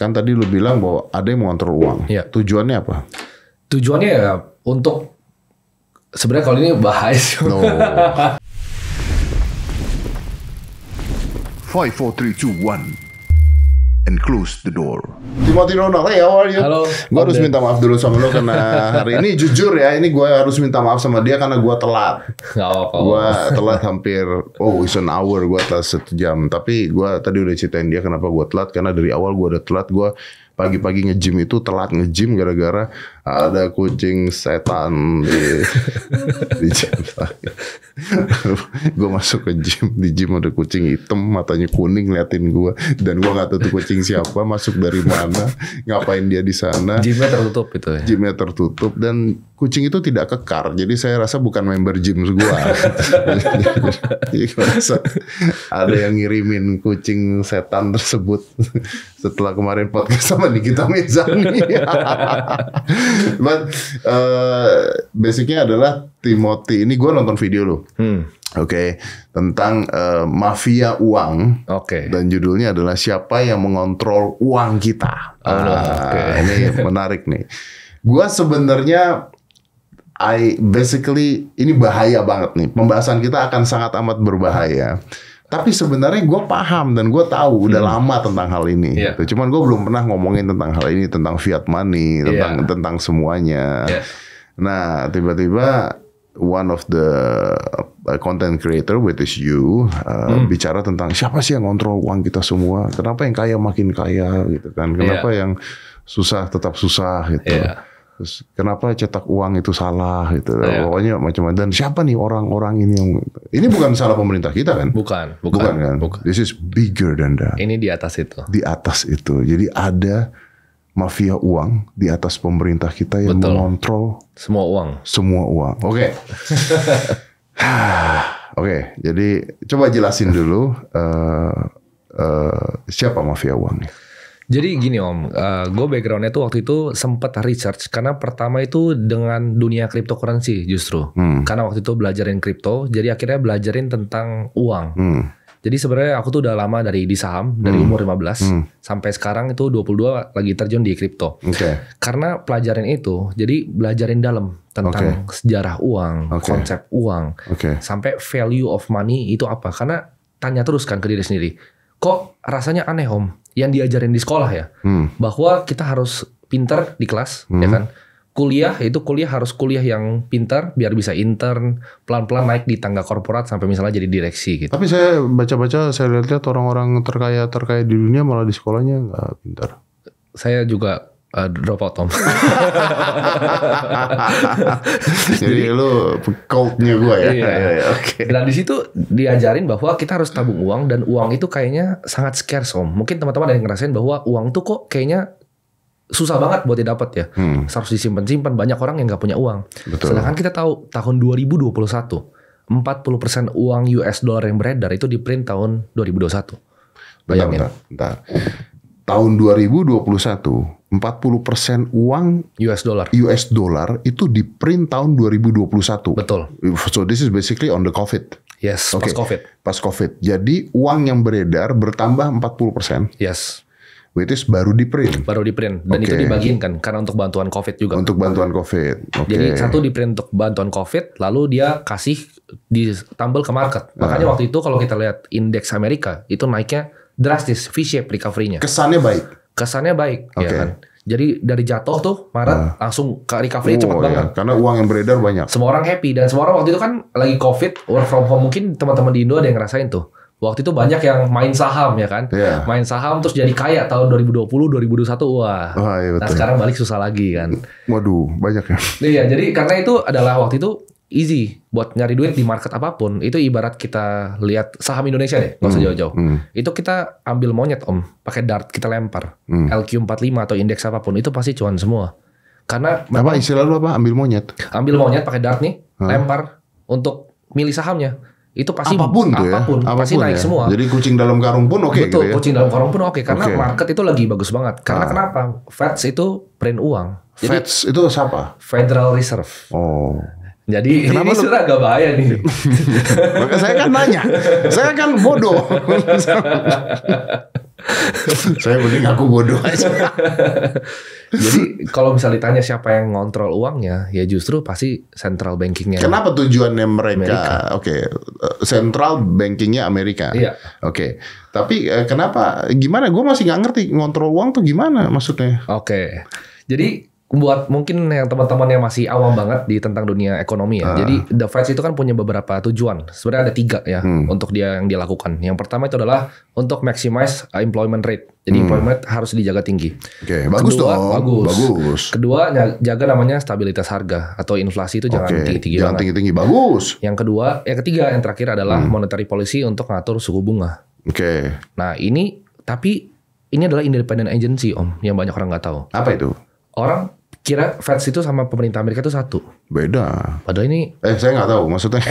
Kan tadi lu bilang bahwa ada yang mengontrol uang. Ya. Tujuannya apa? Tujuannya ya untuk sebenarnya kalau ini bahaya. No. 5 4 3 2 1 and close the door. Timothy Ronald, hey how are you? Halo. Gue harus minta maaf dulu sama lo karena hari ini jujur ya, ini gue harus minta maaf sama dia karena gue telat. Gak Gue telat hampir, oh it's an hour, gue telat satu jam. Tapi gue tadi udah ceritain dia kenapa gue telat, karena dari awal gue udah telat, gue pagi-pagi nge-gym itu telat nge-gym gara-gara ada kucing setan di di gym gue masuk ke gym di gym ada kucing hitam matanya kuning liatin gue dan gue gak tahu tuh kucing siapa masuk dari mana ngapain dia di sana gymnya tertutup itu ya? gymnya tertutup dan kucing itu tidak kekar jadi saya rasa bukan member gym gue jadi gue rasa ada yang ngirimin kucing setan tersebut setelah kemarin podcast sama Nikita Mirzani Cuman uh, basicnya adalah Timothy ini gue nonton video lo. Hmm. Oke, okay, tentang uh, mafia uang. Oke. Okay. Dan judulnya adalah siapa yang mengontrol uang kita. Oh, uh, ah, okay. ini menarik nih. Gue sebenarnya I basically ini bahaya banget nih. Pembahasan kita akan sangat amat berbahaya. Hmm tapi sebenarnya gue paham dan gue tahu udah hmm. lama tentang hal ini. Yeah. Gitu. Cuman gue belum pernah ngomongin tentang hal ini, tentang fiat money, iya. tentang yeah. tentang semuanya. Yeah. Nah, tiba-tiba one of the uh, content creator which is you uh, hmm. bicara tentang siapa sih yang kontrol uang kita semua? Kenapa yang kaya makin kaya gitu kan? Iya. Kenapa yeah. yang susah tetap susah gitu? Yeah terus kenapa cetak uang itu salah gitu ya. pokoknya macam-macam dan siapa nih orang-orang ini yang ini bukan salah pemerintah kita kan bukan bukan, bukan kan bukan. this is bigger than that ini di atas itu di atas itu jadi ada mafia uang di atas pemerintah kita yang Betul. mengontrol semua uang semua uang oke okay. oke okay, jadi coba jelasin dulu uh, uh, siapa mafia uangnya jadi gini om, uh, eh, gue backgroundnya tuh waktu itu sempet research karena pertama itu dengan dunia cryptocurrency justru. Hmm. Karena waktu itu belajarin crypto, jadi akhirnya belajarin tentang uang. Hmm. Jadi sebenarnya aku tuh udah lama dari di saham hmm. dari umur 15 hmm. sampai sekarang itu 22 lagi terjun di kripto. Okay. Karena pelajarin itu, jadi belajarin dalam tentang okay. sejarah uang, okay. konsep uang, okay. sampai value of money itu apa. Karena tanya terus kan ke diri sendiri kok rasanya aneh om yang diajarin di sekolah ya hmm. bahwa kita harus pinter di kelas ya hmm. ya kan kuliah itu kuliah harus kuliah yang pintar biar bisa intern pelan-pelan naik di tangga korporat sampai misalnya jadi direksi gitu. Tapi saya baca-baca saya lihat-lihat orang-orang terkaya terkaya di dunia malah di sekolahnya nggak pintar. Saya juga Uh, drop out Tom. Jadi lu coldnya gue ya. Iya. iya, iya Oke. Okay. Dan di situ diajarin bahwa kita harus tabung uang dan uang itu kayaknya sangat scarce om. Mungkin teman-teman ada yang ngerasain bahwa uang tuh kok kayaknya susah banget buat didapat ya. Hmm. Harus disimpan-simpan banyak orang yang nggak punya uang. Betul. Sedangkan kita tahu tahun 2021 40% uang US dollar yang beredar itu di print tahun 2021. Bayangin. Bentar, bentar, bentar. Tahun 2021 40% uang US dollar. US dollar itu di print tahun 2021. Betul. So this is basically on the COVID. Yes, okay. pas COVID. Pas COVID. Jadi uang yang beredar bertambah 40%. Yes. Which is baru di print. Baru di print dan okay. itu dibagikan karena untuk bantuan COVID juga. Untuk bantuan COVID. Okay. Jadi satu di print untuk bantuan COVID, lalu dia kasih di ditambal ke market. Ah. Makanya uh. waktu itu kalau kita lihat indeks Amerika itu naiknya drastis V shape recovery-nya. Kesannya baik kesannya baik okay. ya kan. Jadi dari jatuh tuh Maret uh. langsung ke recovery oh, cepat iya. banget. Karena uang yang beredar banyak. Semua orang happy dan semua orang waktu itu kan lagi COVID, work from home mungkin teman-teman di Indo ada yang ngerasain tuh. Waktu itu banyak yang main saham ya kan. Yeah. Main saham terus jadi kaya tahun 2020, 2021 wah. oh, iya betul. Nah, sekarang balik susah lagi kan. Waduh, banyak ya. Iya, jadi karena itu adalah waktu itu easy buat nyari duit di market apapun itu ibarat kita lihat saham Indonesia deh nggak usah hmm. jauh-jauh hmm. itu kita ambil monyet om pakai dart kita lempar hmm. LQ45 atau indeks apapun itu pasti cuan semua karena apa istilah lu apa ambil monyet ambil monyet pakai dart nih hmm. lempar untuk milih sahamnya itu pasti apapun, apapun, ya? apapun, apapun pasti ya? naik semua. Jadi kucing dalam karung pun oke. Okay, gitu ya? kucing dalam karung pun oke okay, karena okay. market itu lagi bagus banget. Karena ah. kenapa? Feds itu print uang. Jadi, Feds itu siapa? Federal Reserve. Oh. Jadi Kenapa ini lu... agak bahaya nih. Maka saya kan nanya. Saya kan bodoh. saya mending aku bodoh aja. Jadi kalau misalnya ditanya siapa yang ngontrol uangnya, ya justru pasti central bankingnya. Kenapa tujuannya mereka? Oke, okay. Eh, central bankingnya Amerika. Iya. Oke, okay. tapi eh, kenapa? Gimana? Gue masih nggak ngerti ngontrol uang tuh gimana maksudnya? Oke, okay. jadi buat mungkin yang teman-teman yang masih awam banget di tentang dunia ekonomi ya. Uh. Jadi the Fed itu kan punya beberapa tujuan. Sebenarnya ada tiga ya hmm. untuk dia yang dilakukan. Yang pertama itu adalah untuk maximize uh, employment rate. Jadi hmm. employment harus dijaga tinggi. Oke, okay, bagus Kedua, dong. Bagus. bagus. Kedua jaga namanya stabilitas harga atau inflasi itu jangan tinggi tinggi-tinggi Jangan tinggi-tinggi. Bagus. Yang kedua, yang ketiga yang terakhir adalah hmm. monetary policy untuk ngatur suku bunga. Oke. Okay. Nah, ini tapi ini adalah independent agency, Om, yang banyak orang nggak tahu. Apa itu? Orang kira Fed itu sama pemerintah Amerika itu satu. Beda. Padahal ini eh saya nggak tahu maksudnya.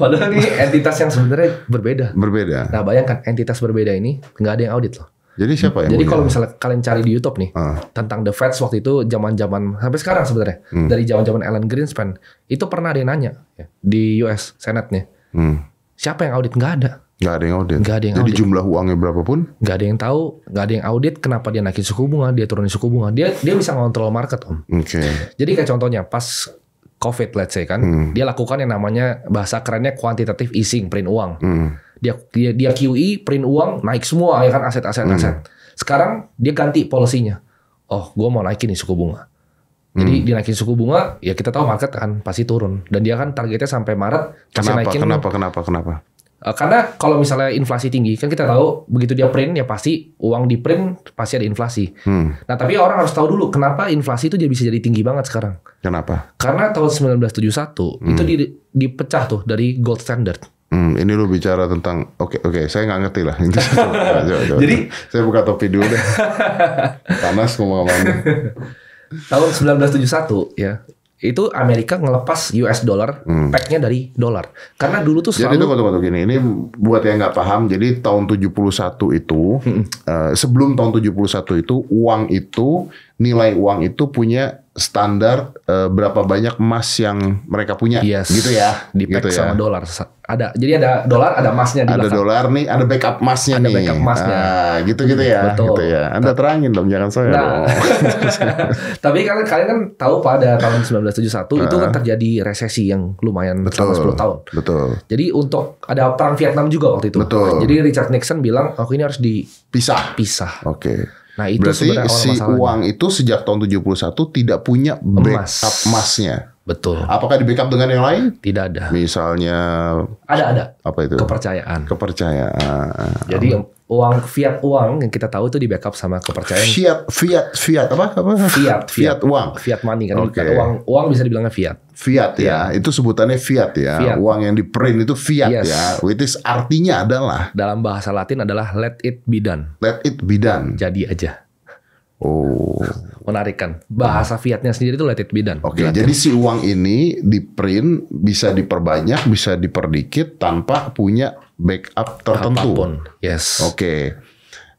Padahal ini entitas yang sebenarnya berbeda. Berbeda. Nah, bayangkan entitas berbeda ini nggak ada yang audit loh. Jadi siapa yang Jadi kalau misalnya kalian cari di YouTube nih uh. tentang The Feds waktu itu zaman-zaman sampai sekarang sebenarnya hmm. dari zaman-zaman Alan Greenspan itu pernah ada yang nanya ya, di US senate Hmm. Siapa yang audit nggak ada? Gak ada yang audit. Gak ada yang Jadi audit. jumlah uangnya berapapun? Gak ada yang tahu, gak ada yang audit kenapa dia naikin suku bunga, dia turunin suku bunga. Dia dia bisa ngontrol market, Om. Oke. Okay. Jadi kayak contohnya pas COVID let's say kan, hmm. dia lakukan yang namanya bahasa kerennya quantitative easing, print uang. Hmm. Dia dia dia QE, print uang, naik semua ya kan aset-aset hmm. aset. Sekarang dia ganti polisinya. Oh, gue mau naikin nih suku bunga. Jadi hmm. dinaikin suku bunga, ya kita tahu market kan pasti turun. Dan dia kan targetnya sampai Maret. Kenapa? Naikin, kenapa? Kenapa? Kenapa? Eh, karena kalau misalnya inflasi tinggi kan kita tahu begitu dia print ya pasti uang di print pasti ada inflasi. Hmm. Nah tapi orang harus tahu dulu kenapa inflasi itu dia bisa jadi tinggi banget sekarang. Kenapa? Karena tahun 1971 hmm. itu di, dipecah tuh dari gold standard. Hmm, ini lu bicara tentang oke okay, oke okay, saya nggak ngerti lah. coba, coba, coba. Jadi saya buka topi dulu deh. Panas ngomong-ngomong. tahun 1971 ya itu Amerika ngelepas US dollar hmm. packnya dari dolar karena dulu tuh selalu jadi itu tunggu, tunggu, gini ini buat yang nggak paham jadi tahun 71 itu hmm. uh, sebelum tahun 71 itu uang itu nilai uang itu punya standar uh, berapa banyak emas yang mereka punya yes. gitu ya di gitu ya. sama dolar ada jadi ada dolar ada emasnya di ada dolar nih ada backup emasnya ada nih backup emasnya ah, gitu gitu ya Betul. gitu ya anda terangin dong jangan saya nah. tapi kalian kalian kan tahu pada tahun 1971 itu kan ah. terjadi resesi yang lumayan Betul. selama 10 tahun Betul. jadi untuk ada perang Vietnam juga waktu itu Betul. jadi Richard Nixon bilang aku oh, ini harus dipisah pisah oke okay Nah, itu berarti si uang itu sejak tahun 71 tidak punya backup Emas. emasnya. Betul. Apakah di backup dengan yang lain? Tidak ada. Misalnya ada ada. Apa itu? Kepercayaan. Kepercayaan. Jadi uang fiat uang yang kita tahu itu di backup sama kepercayaan fiat fiat fiat apa apa fiat fiat, fiat uang fiat money kan okay. uang uang bisa dibilangnya fiat fiat ya, ya. itu sebutannya fiat ya fiat. uang yang di print itu fiat yes. ya which is artinya adalah dalam bahasa Latin adalah let it be done let it be done jadi aja Oh, menarik kan? Bahasa fiatnya sendiri itu let it be done. Oke, okay, jadi kan? si uang ini di print bisa diperbanyak, bisa diperdikit tanpa punya backup tertentu. Apapun. Yes. Oke. Okay.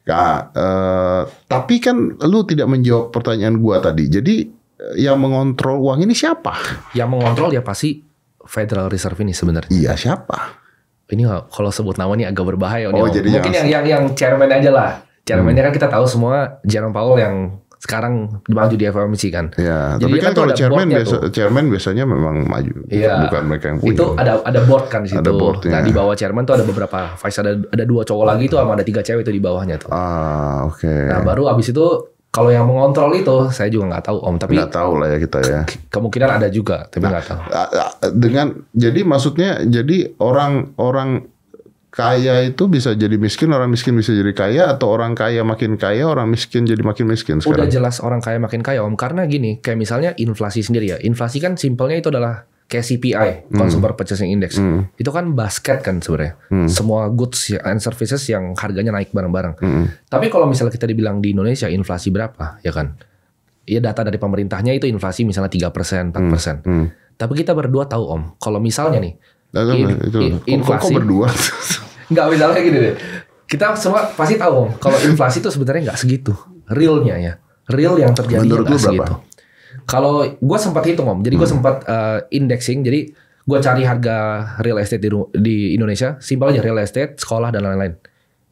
Nah, eh, uh, tapi kan lu tidak menjawab pertanyaan gua tadi. Jadi eh, yang mengontrol uang ini siapa? Yang mengontrol ya pasti Federal Reserve ini sebenarnya. Iya, siapa? Ini kalau sebut nama ini agak berbahaya. Oh, jadi mungkin yang, yang yang yang chairman aja lah. Chairmannya hmm. kan kita tahu semua Jerome Powell yang sekarang maju di FOMC kan. ya tapi kan, kan kalau chairman biasa chairman biasanya memang maju ya. bukan mereka yang punya. Itu ada ada board kan di situ. Ada boardnya. Nah, iya. di bawah chairman tuh ada beberapa vice ada ada dua cowok lagi tuh sama ada tiga cewek itu di bawahnya tuh. Ah, oke. Okay. Nah, baru abis itu kalau yang mengontrol itu saya juga nggak tahu Om, tapi nggak tahu lah ya kita ya. kemungkinan ada juga, tapi nah, nggak nah, tahu. Dengan jadi maksudnya jadi orang-orang kaya itu bisa jadi miskin, orang miskin bisa jadi kaya, atau orang kaya makin kaya, orang miskin jadi makin miskin sekarang? Udah jelas orang kaya makin kaya om, karena gini, kayak misalnya inflasi sendiri ya, inflasi kan simpelnya itu adalah kayak CPI, hmm. Consumer Purchasing Index, hmm. itu kan basket kan sebenarnya, hmm. semua goods and services yang harganya naik bareng-bareng. Hmm. Tapi kalau misalnya kita dibilang di Indonesia inflasi berapa, ya kan? Ya data dari pemerintahnya itu inflasi misalnya 3%, 4%. Hmm. Hmm. Tapi kita berdua tahu om, kalau misalnya nih, In, in, iya, iya, Kok, kok berdua? Enggak, misalnya gini deh. Kita semua pasti tahu kalau inflasi itu sebenarnya nggak segitu. Realnya ya. Real yang terjadi Menurut lu Berapa? Kalau gue sempat hitung om, jadi gue hmm. sempat uh, indexing, jadi gue cari harga real estate di, di Indonesia, simpel aja real estate, sekolah dan lain-lain.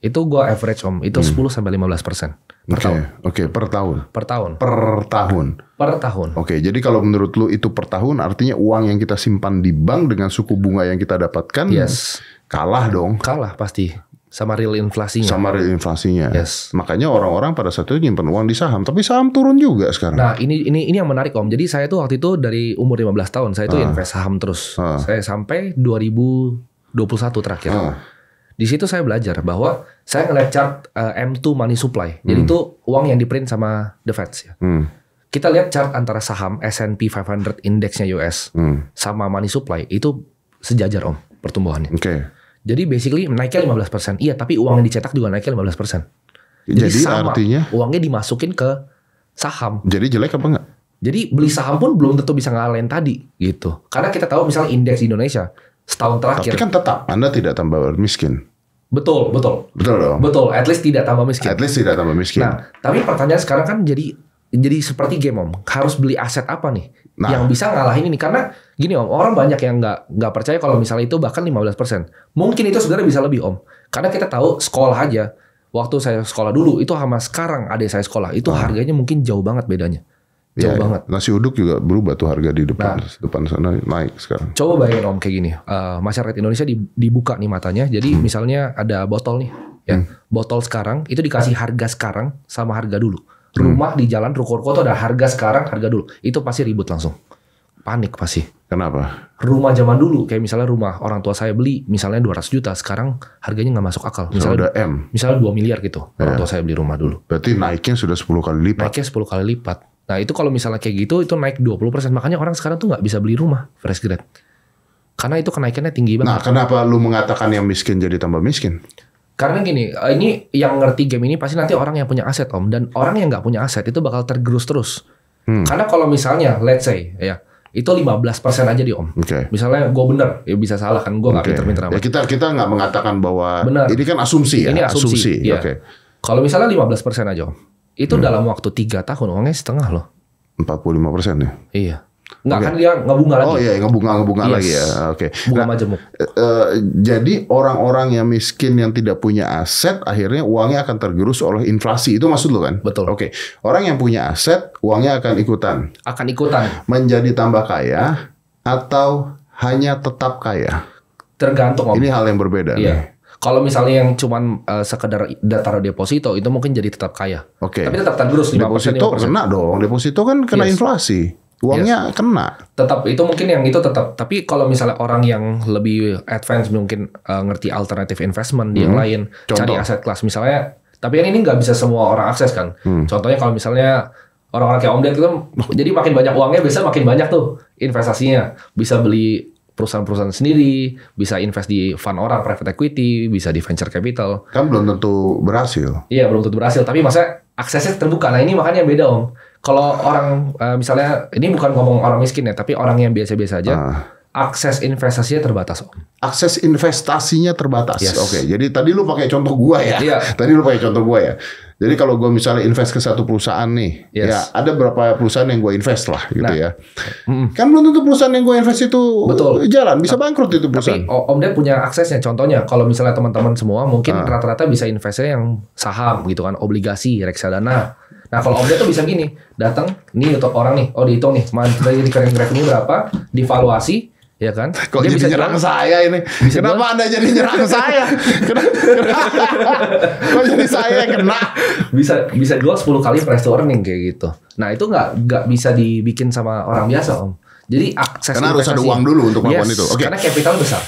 Itu gua average om, itu hmm. 10 sampai 15 persen per okay. tahun. Oke, okay. per tahun. Per tahun. Per tahun. Per tahun. Oke, okay. jadi kalau menurut lu itu per tahun, artinya uang yang kita simpan di bank dengan suku bunga yang kita dapatkan, yes. kalah dong. Kalah pasti sama real inflasinya. Sama real inflasinya. Yes. Makanya orang-orang pada saat itu nyimpen uang di saham, tapi saham turun juga sekarang. Nah, ini ini ini yang menarik Om. Jadi saya tuh waktu itu dari umur 15 tahun saya tuh ah. invest saham terus. Ah. Saya sampai 2021 terakhir. Ah. Di situ saya belajar bahwa saya ngeliat chart uh, eh, M2 money supply. Hmm. Jadi itu uang yang diprint sama the Fed. ya. Hmm. Kita lihat chart antara saham S&P 500 indeksnya US hmm. sama money supply itu sejajar om pertumbuhannya. Oke. Okay. Jadi basically naiknya 15%. Iya, tapi uang yang dicetak juga naiknya 15%. Jadi, Jadi sama, artinya uangnya dimasukin ke saham. Jadi jelek apa enggak? Jadi beli saham pun belum tentu bisa ngalahin tadi gitu. Karena kita tahu misalnya indeks Indonesia setahun terakhir. Tapi kan tetap Anda tidak tambah miskin. Betul, betul. Betul dong. Betul, at least tidak tambah miskin. At least tidak tambah miskin. Nah, tapi pertanyaan sekarang kan jadi jadi seperti game om, harus beli aset apa nih nah. yang bisa ngalahin ini? Karena gini om, orang banyak yang nggak nggak percaya kalau misalnya itu bahkan 15%. Mungkin itu sebenarnya bisa lebih om, karena kita tahu sekolah aja. Waktu saya sekolah dulu itu sama sekarang adik saya sekolah itu nah. harganya mungkin jauh banget bedanya. Jauh ya, banget. Nasi uduk juga berubah tuh harga di depan nah, depan sana naik sekarang. Coba bayangin Om kayak gini, uh, masyarakat Indonesia dibuka nih matanya. Jadi hmm. misalnya ada botol nih, ya. Hmm. Botol sekarang itu dikasih nah. harga sekarang sama harga dulu. Hmm. Rumah hmm. di jalan ruko-ruko tuh ada harga sekarang, harga dulu. Itu pasti ribut langsung. Panik pasti. Kenapa? Rumah zaman dulu kayak misalnya rumah orang tua saya beli misalnya 200 juta, sekarang harganya nggak masuk akal. Misalnya udah M. Misalnya 2 miliar gitu. yeah. Orang iya. tua saya beli rumah dulu. Berarti naiknya sudah 10 kali lipat. Naiknya 10 kali lipat Nah itu kalau misalnya kayak gitu itu naik 20%. Makanya orang sekarang tuh nggak bisa beli rumah fresh grade. Karena itu kenaikannya tinggi nah, banget. Nah kenapa lu mengatakan yang miskin jadi tambah miskin? Karena gini, eh, ini yang ngerti game ini pasti nanti orang yang punya aset om. Dan orang yang nggak punya aset itu bakal tergerus terus. Hmm. Karena kalau misalnya, let's say ya, itu 15% aja di om. Okay. Misalnya gue bener, ya bisa salah kan gue nggak okay. pinter Ya kita kita nggak mengatakan bahwa bener. ini kan asumsi ya. Ini asumsi. asumsi. Ya. Okay. Kalau misalnya 15% aja om. Itu hmm. dalam waktu tiga tahun uangnya setengah loh. 45 persen ya? Iya. Nggak okay. kan dia bunga oh, lagi. Oh iya, nggak nggak bunga yes. lagi ya. Oke. Okay. Bunga nah, majemuk. Uh, jadi orang-orang yang miskin yang tidak punya aset akhirnya uangnya akan tergerus oleh inflasi. Itu maksud lo kan? Betul. Oke. Okay. Orang yang punya aset uangnya akan ikutan. Akan ikutan. Menjadi tambah kaya atau hanya tetap kaya? Tergantung. Om. Ini hal yang berbeda. Iya. Nih. Kalau misalnya yang cuman uh, sekedar datar deposito itu mungkin jadi tetap kaya. Oke. Okay. Tapi tetap tergerus 5%. Deposito 5%. kena dong. Deposito kan kena yes. inflasi. Uangnya yes. kena. Tetap itu mungkin yang itu tetap. Tapi kalau misalnya orang yang lebih advance mungkin uh, ngerti alternatif investment hmm. yang lain, Contoh. cari aset kelas misalnya. Tapi kan ini nggak bisa semua orang akses kan. Hmm. Contohnya kalau misalnya orang-orang kayak Om Ded itu jadi makin banyak uangnya bisa makin banyak tuh investasinya. Bisa beli perusahaan-perusahaan sendiri, bisa invest di fund orang, private equity, bisa di venture capital. Kan belum tentu berhasil. Iya, belum tentu berhasil. Tapi masa aksesnya terbuka. Nah ini makanya beda om. Kalau orang eh, misalnya ini bukan ngomong orang miskin ya, tapi orang yang biasa-biasa aja. Ah. Akses investasinya terbatas, Om. Akses investasinya terbatas. Yes. Oke, jadi tadi lu pakai contoh gua ya. Iya. Tadi lu pakai contoh gua ya. Jadi kalau gue misalnya invest ke satu perusahaan nih, yes. ya ada berapa perusahaan yang gue invest lah gitu nah, ya. Kan belum tentu perusahaan yang gue invest itu Betul. jalan, bisa bangkrut itu perusahaan. Tapi Om Dep punya aksesnya. Contohnya kalau misalnya teman-teman semua mungkin ah. rata-rata bisa investnya yang saham gitu kan, obligasi, reksadana. Nah kalau Om Dep tuh bisa gini, datang nih untuk orang nih, oh dihitung nih, ini recurring revenue berapa, divaluasi, ya kan? Kok jadi bisa nyerang jual, saya ini? Bisa Kenapa jual? Anda jadi nyerang saya? Kok jadi saya kena? Bisa bisa jual 10 kali price warning kayak gitu. Nah, itu nggak nggak bisa dibikin sama orang biasa, Om. Jadi akses Karena harus ada uang dulu untuk melakukan yes, itu. Oke. Okay. Karena capital besar.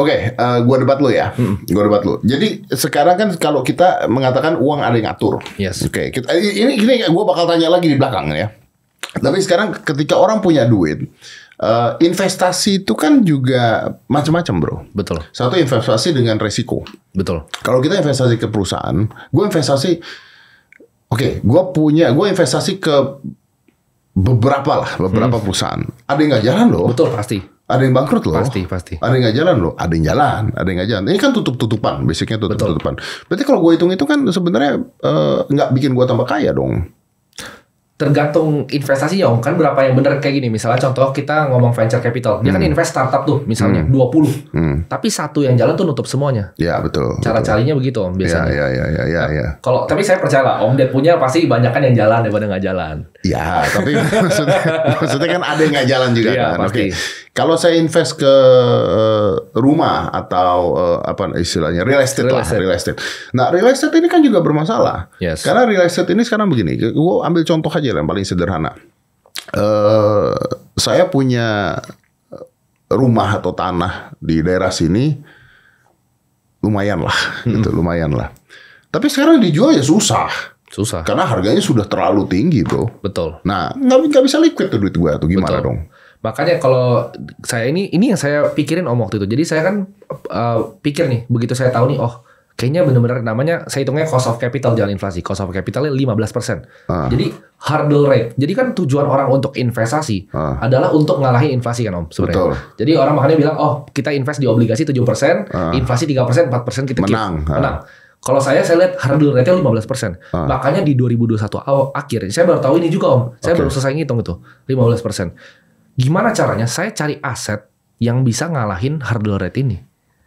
Oke, okay, uh, eh, gua debat lu ya. Hmm. Gua debat lu. Jadi sekarang kan kalau kita mengatakan uang ada yang atur. Yes. Oke, okay, ini ini gua bakal tanya lagi di belakang ya. Tapi sekarang ketika orang punya duit, Uh, investasi itu kan juga macam-macam bro. Betul. Satu investasi dengan resiko. Betul. Kalau kita investasi ke perusahaan, gue investasi, oke, okay, gue punya, gue investasi ke beberapa lah, beberapa hmm. perusahaan. Ada yang nggak jalan loh. Betul pasti. Ada yang bangkrut loh. Pasti pasti. Ada yang nggak jalan loh. Ada yang jalan, ada yang nggak jalan. Ini kan tutup tutupan, basicnya tutup tutupan. Betul. Berarti kalau gue hitung itu kan sebenarnya eh, nggak uh, bikin gue tambah kaya dong tergantung investasinya om kan berapa yang benar kayak gini misalnya contoh kita ngomong venture capital dia kan hmm. kan invest startup tuh misalnya hmm. 20 hmm. tapi satu yang jalan tuh nutup semuanya ya betul cara carinya begitu om ya, biasanya ya ya ya ya, ya. Nah, kalau tapi saya percaya lah om dia punya pasti banyak kan yang jalan daripada nggak jalan ya tapi maksudnya, maksudnya kan ada yang nggak jalan juga ya, kan oke okay. kalau saya invest ke eh, rumah atau eh, apa istilahnya real estate, real estate lah real estate nah real estate ini kan juga bermasalah yes. karena real estate ini sekarang begini gua ambil contoh aja aja yang paling sederhana. Uh, saya punya rumah atau tanah di daerah sini lumayan lah, hmm. gitu lumayan lah. Tapi sekarang dijual ya susah. Susah. Karena harganya sudah terlalu tinggi, bro. Betul. Nah, nggak bisa liquid tuh duit gua tuh gimana Betul. dong? Makanya kalau saya ini ini yang saya pikirin om waktu itu. Jadi saya kan uh, pikir nih, begitu saya tahu nih, oh kayaknya benar-benar namanya saya hitungnya cost of capital jangan inflasi cost of capitalnya 15% ah. jadi hurdle rate jadi kan tujuan orang untuk investasi ah. adalah untuk ngalahin inflasi kan om sebenarnya jadi orang makanya bilang oh kita invest di obligasi 7% ah. inflasi 3% 4% kita menang keep. Ah. menang Kalau saya saya lihat hurdle rate-nya 15%. Ah. Makanya di 2021 awal akhir saya baru tahu ini juga Om. Saya okay. baru selesai ngitung itu 15%. persen Gimana caranya saya cari aset yang bisa ngalahin hurdle rate ini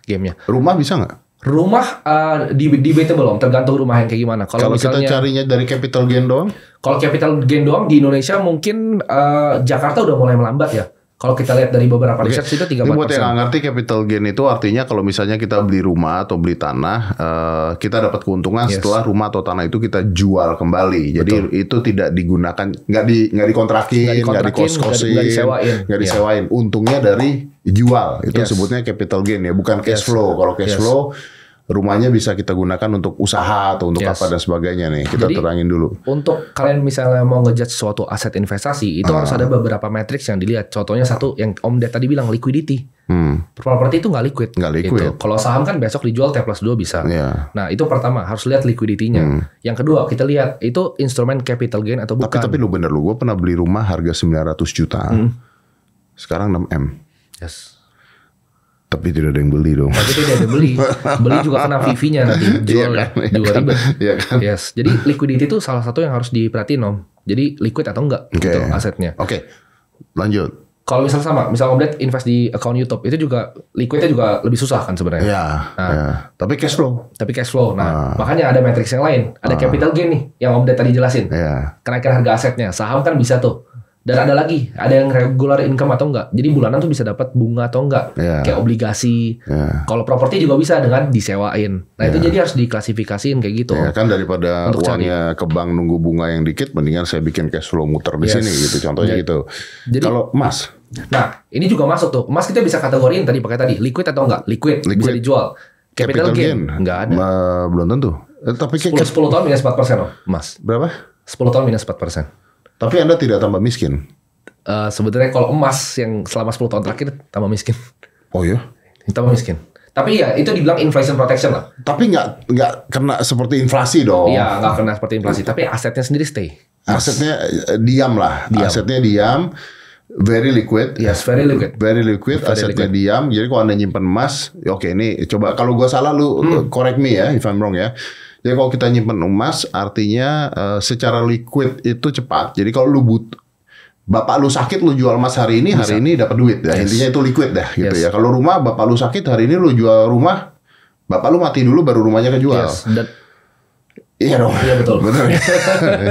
gamenya. Rumah bisa nggak? Rumah uh, di debate belum, tergantung rumah yang kayak gimana. Kalau kita carinya dari capital gain doang? Kalau capital gain doang di Indonesia mungkin uh, Jakarta udah mulai melambat ya. Kalau kita lihat dari beberapa riset okay. itu tiga persen. Buat yang nggak ngerti capital gain itu artinya kalau misalnya kita beli rumah atau beli tanah, uh, kita dapat keuntungan yes. setelah rumah atau tanah itu kita jual kembali. Jadi itu tidak digunakan, nggak di nggak dikontrakin, nggak dikos-kosin, nggak iya. disewain. Gak disewain. Ya. Untungnya dari jual itu yes. sebutnya capital gain ya, bukan cash yes. flow. Kalau cash yes. flow rumahnya bisa kita gunakan untuk usaha atau untuk yes. apa dan sebagainya nih. Kita Jadi, terangin dulu. Untuk kalian misalnya mau ngejudge suatu aset investasi, itu uh. harus ah. ada beberapa matriks yang dilihat. Contohnya satu yang Om Ded tadi bilang liquidity. Hmm. Properti itu nggak liquid. Nggak gitu. liquid. Gitu. Kalau saham kan besok dijual T plus 2 bisa. Yeah. Nah itu pertama harus lihat liquidity Hmm. Yang kedua kita lihat itu instrumen capital gain atau bukan. Tapi tapi lu bener lu, gue pernah beli rumah harga 900 juta. Hmm. Sekarang 6 M. Yes. Tapi tidak ada yang beli dong. Tapi tidak ada yang beli. Beli juga kena vivinya nya nanti. Iya jual, kan? iya kan, jual kan, ribet. Iya kan. Yes. Jadi liquidity itu salah satu yang harus diperhatiin Om. Jadi liquid atau enggak okay. gitu asetnya. Oke. Okay. Lanjut. Kalau misalnya sama, misalnya Om Ded invest di account YouTube, itu juga liquidnya juga lebih susah kan sebenarnya. Iya. Nah, ya. Tapi cash flow. Tapi cash flow. Nah, uh, makanya ada matrix yang lain. Ada uh, capital gain nih yang Om Ded tadi jelasin. Iya. Kenaikan harga asetnya. Saham kan bisa tuh dan ada lagi ada yang regular income atau enggak jadi bulanan tuh bisa dapat bunga atau enggak yeah. kayak obligasi yeah. kalau properti juga bisa dengan disewain nah yeah. itu ya. jadi harus diklasifikasiin kayak gitu yeah, kan daripada Untuk uangnya cari. ke bank nunggu bunga yang dikit mendingan saya bikin cash flow muter di yes. sini gitu contohnya yeah. gitu jadi kalau emas nah ini juga masuk tuh emas kita bisa kategoriin tadi pakai tadi liquid atau enggak liquid, liquid. bisa dijual capital, capital gain, gain. enggak ada Ma, eh, belum tentu eh, tapi 10, 10 tahun minus 4 persen loh emas berapa 10 tahun minus 4 persen tapi Anda tidak tambah miskin. Uh, sebenarnya kalau emas yang selama 10 tahun terakhir tambah miskin. Oh iya, Tambah miskin. Tapi ya itu dibilang inflation protection lah. Tapi nggak nggak kena seperti inflasi dong. Iya nggak kena seperti inflasi. Tapi asetnya sendiri stay. Asetnya eh, diam lah. Diam. Asetnya diam. Very liquid. Yes, very liquid. Very liquid. Very asetnya liquid. diam. Jadi kalau anda nyimpan emas, ya oke ini coba kalau gua salah lu hmm. correct me ya if I'm wrong ya jadi kalau kita nyimpen emas artinya uh, secara liquid itu cepat. Jadi kalau lu but bapak lu sakit lu jual emas hari ini, hari ini dapat duit ya. Yes. Intinya itu liquid dah ya, gitu yes. ya. Kalau rumah bapak lu sakit hari ini lu jual rumah, bapak lu mati dulu baru rumahnya kejual. Yes. Dan Iya dong. Iya betul. Benar.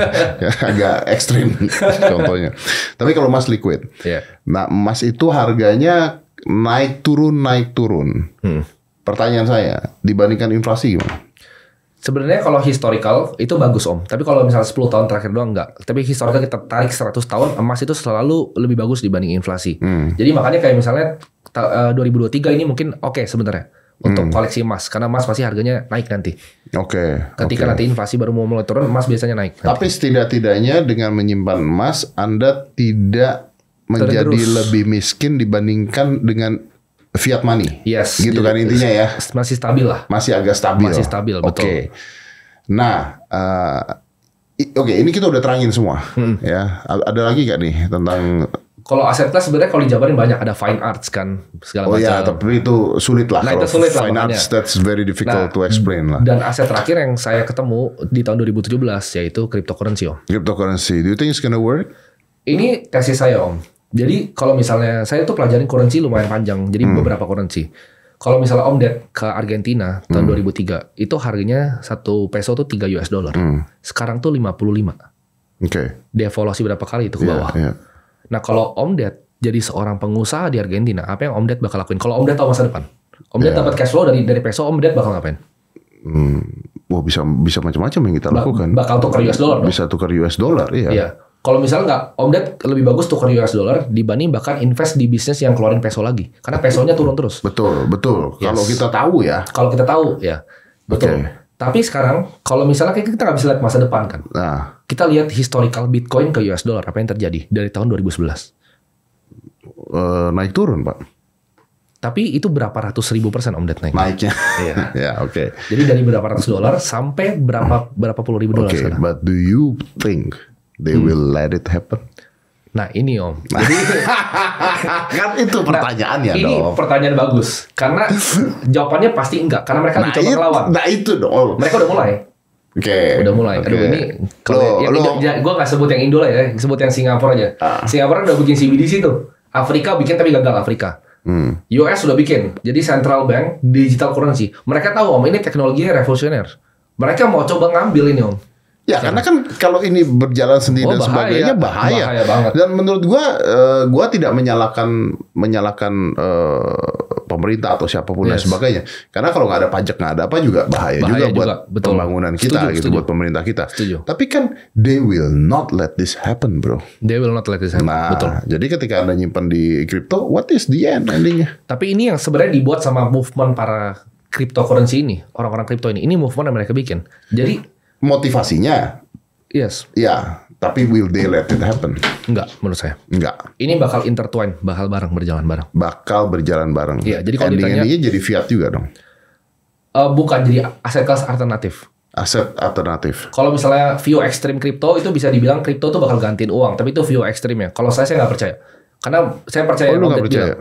agak ekstrim contohnya. Tapi kalau emas liquid, yeah. nah emas itu harganya naik turun naik turun. Hmm. Pertanyaan saya, dibandingkan inflasi gimana? Sebenarnya kalau historical itu bagus om, tapi kalau misalnya 10 tahun terakhir doang enggak. Tapi historical kita tarik 100 tahun emas itu selalu lebih bagus dibanding inflasi. Hmm. Jadi makanya kayak misalnya 2023 eh, ini mungkin oke okay sebenarnya untuk hmm. koleksi emas karena emas pasti harganya naik nanti. Oke. Okay, Ketika okay. nanti inflasi baru mau mulai turun, emas biasanya naik. Nanti. Tapi setidak-tidaknya dengan menyimpan emas, Anda tidak menjadi Tergerus. lebih miskin dibandingkan dengan fiat money. Yes. Gitu kan intinya ya. Masih stabil lah. Masih agak stabil. Masih stabil, betul. Nah, eh, oke. Okay. Nah, uh, oke okay, ini kita udah terangin semua hmm. ya. Ada lagi gak nih tentang kalau aset kelas sebenarnya kalau dijabarin banyak ada fine arts kan segala oh, iya, macam. Oh ya, tapi itu sulit lah. Nah itu sulit lah. Fine arts that's very difficult nah, to explain lah. Dan aset terakhir yang saya ketemu di tahun 2017 yaitu cryptocurrency Cryptocurrency, do you think it's gonna work? Ini kasih saya om. Jadi kalau misalnya saya tuh pelajarin currency lumayan panjang, jadi hmm. beberapa currency. Kalau misalnya Om Ded ke Argentina tahun hmm. 2003, itu harganya satu peso tuh 3 US dollar. Hmm. Sekarang tuh 55. Oke. Okay. Devaluasi berapa kali itu ke iya, bawah. Yeah, Nah, kalau Om Ded jadi seorang pengusaha di Argentina, apa yang Om Ded bakal lakuin? Kalau Om Ded tahu masa depan, Om yeah. Ded iya. dapat cash flow dari dari peso, Om Ded bakal ngapain? Hmm, wah bisa bisa macam-macam yang kita ba lakukan. Bakal tukar US dollar. Bisa tukar US dollar, iya. Yeah. Kalau misalnya nggak, Om Ded lebih bagus tukar US dollar dibanding bahkan invest di bisnis yang keluarin peso lagi, karena pesonya turun terus. Betul, betul. Yes. Kalau kita tahu ya. Kalau kita tahu ya. Betul. Okay. Tapi sekarang kalau misalnya kita nggak bisa lihat masa depan kan. Nah. Kita lihat historical Bitcoin ke US dollar apa yang terjadi dari tahun 2011. Uh, eh, naik turun, Pak. Tapi itu berapa ratus ribu persen Om Ded naik? Naiknya. Iya. ya, oke. Okay. Jadi dari berapa ratus dolar sampai berapa berapa puluh ribu dolar okay, sekarang. but do you think they hmm. will let it happen? Nah ini om, jadi kan itu nah, pertanyaannya nah, ini dong. Ini pertanyaan bagus karena jawabannya pasti enggak karena mereka nah, mencoba melawan. Nah itu dong. Oh. Mereka udah mulai. Oke. Okay. Udah mulai. Okay. Aduh ini kalau ya, ya, ya, gue nggak sebut yang Indo lah ya, sebut yang Singapura aja. Uh. Singapura udah bikin CBDC tuh. Afrika bikin tapi gagal Afrika. Hmm. US sudah bikin. Jadi central bank digital currency. Mereka tahu om ini teknologinya revolusioner. Mereka mau coba ngambil ini om. Ya, iya. karena kan kalau ini berjalan sendiri oh, dan bahaya, sebagainya bahaya. bahaya banget. Dan menurut gua uh, gua tidak menyalahkan menyalahkan uh, pemerintah atau siapapun yes. dan sebagainya. Karena kalau nggak ada pajak nggak ada apa juga bahaya, bahaya juga, juga buat betul. pembangunan kita setuju, gitu setuju. buat pemerintah kita. Setuju. Tapi kan they will not let this happen, Bro. They will not let this happen. Nah, betul. Jadi ketika Anda nyimpan di kripto, what is the end endingnya? Tapi ini yang sebenarnya dibuat sama movement para cryptocurrency ini, orang-orang kripto ini. Ini movement yang mereka bikin. Jadi motivasinya. Yes. Ya, tapi will they let it happen? Enggak, menurut saya. Enggak. Ini bakal intertwine, bakal bareng berjalan bareng. Bakal berjalan bareng. Iya, jadi kalau ending ditanya, jadi fiat juga dong. Uh, bukan jadi aset kelas alternatif. Aset alternatif. Kalau misalnya view ekstrim kripto itu bisa dibilang kripto tuh bakal gantiin uang, tapi itu view ekstrim ya. Kalau saya saya nggak percaya, karena saya percaya. Oh, lu percaya?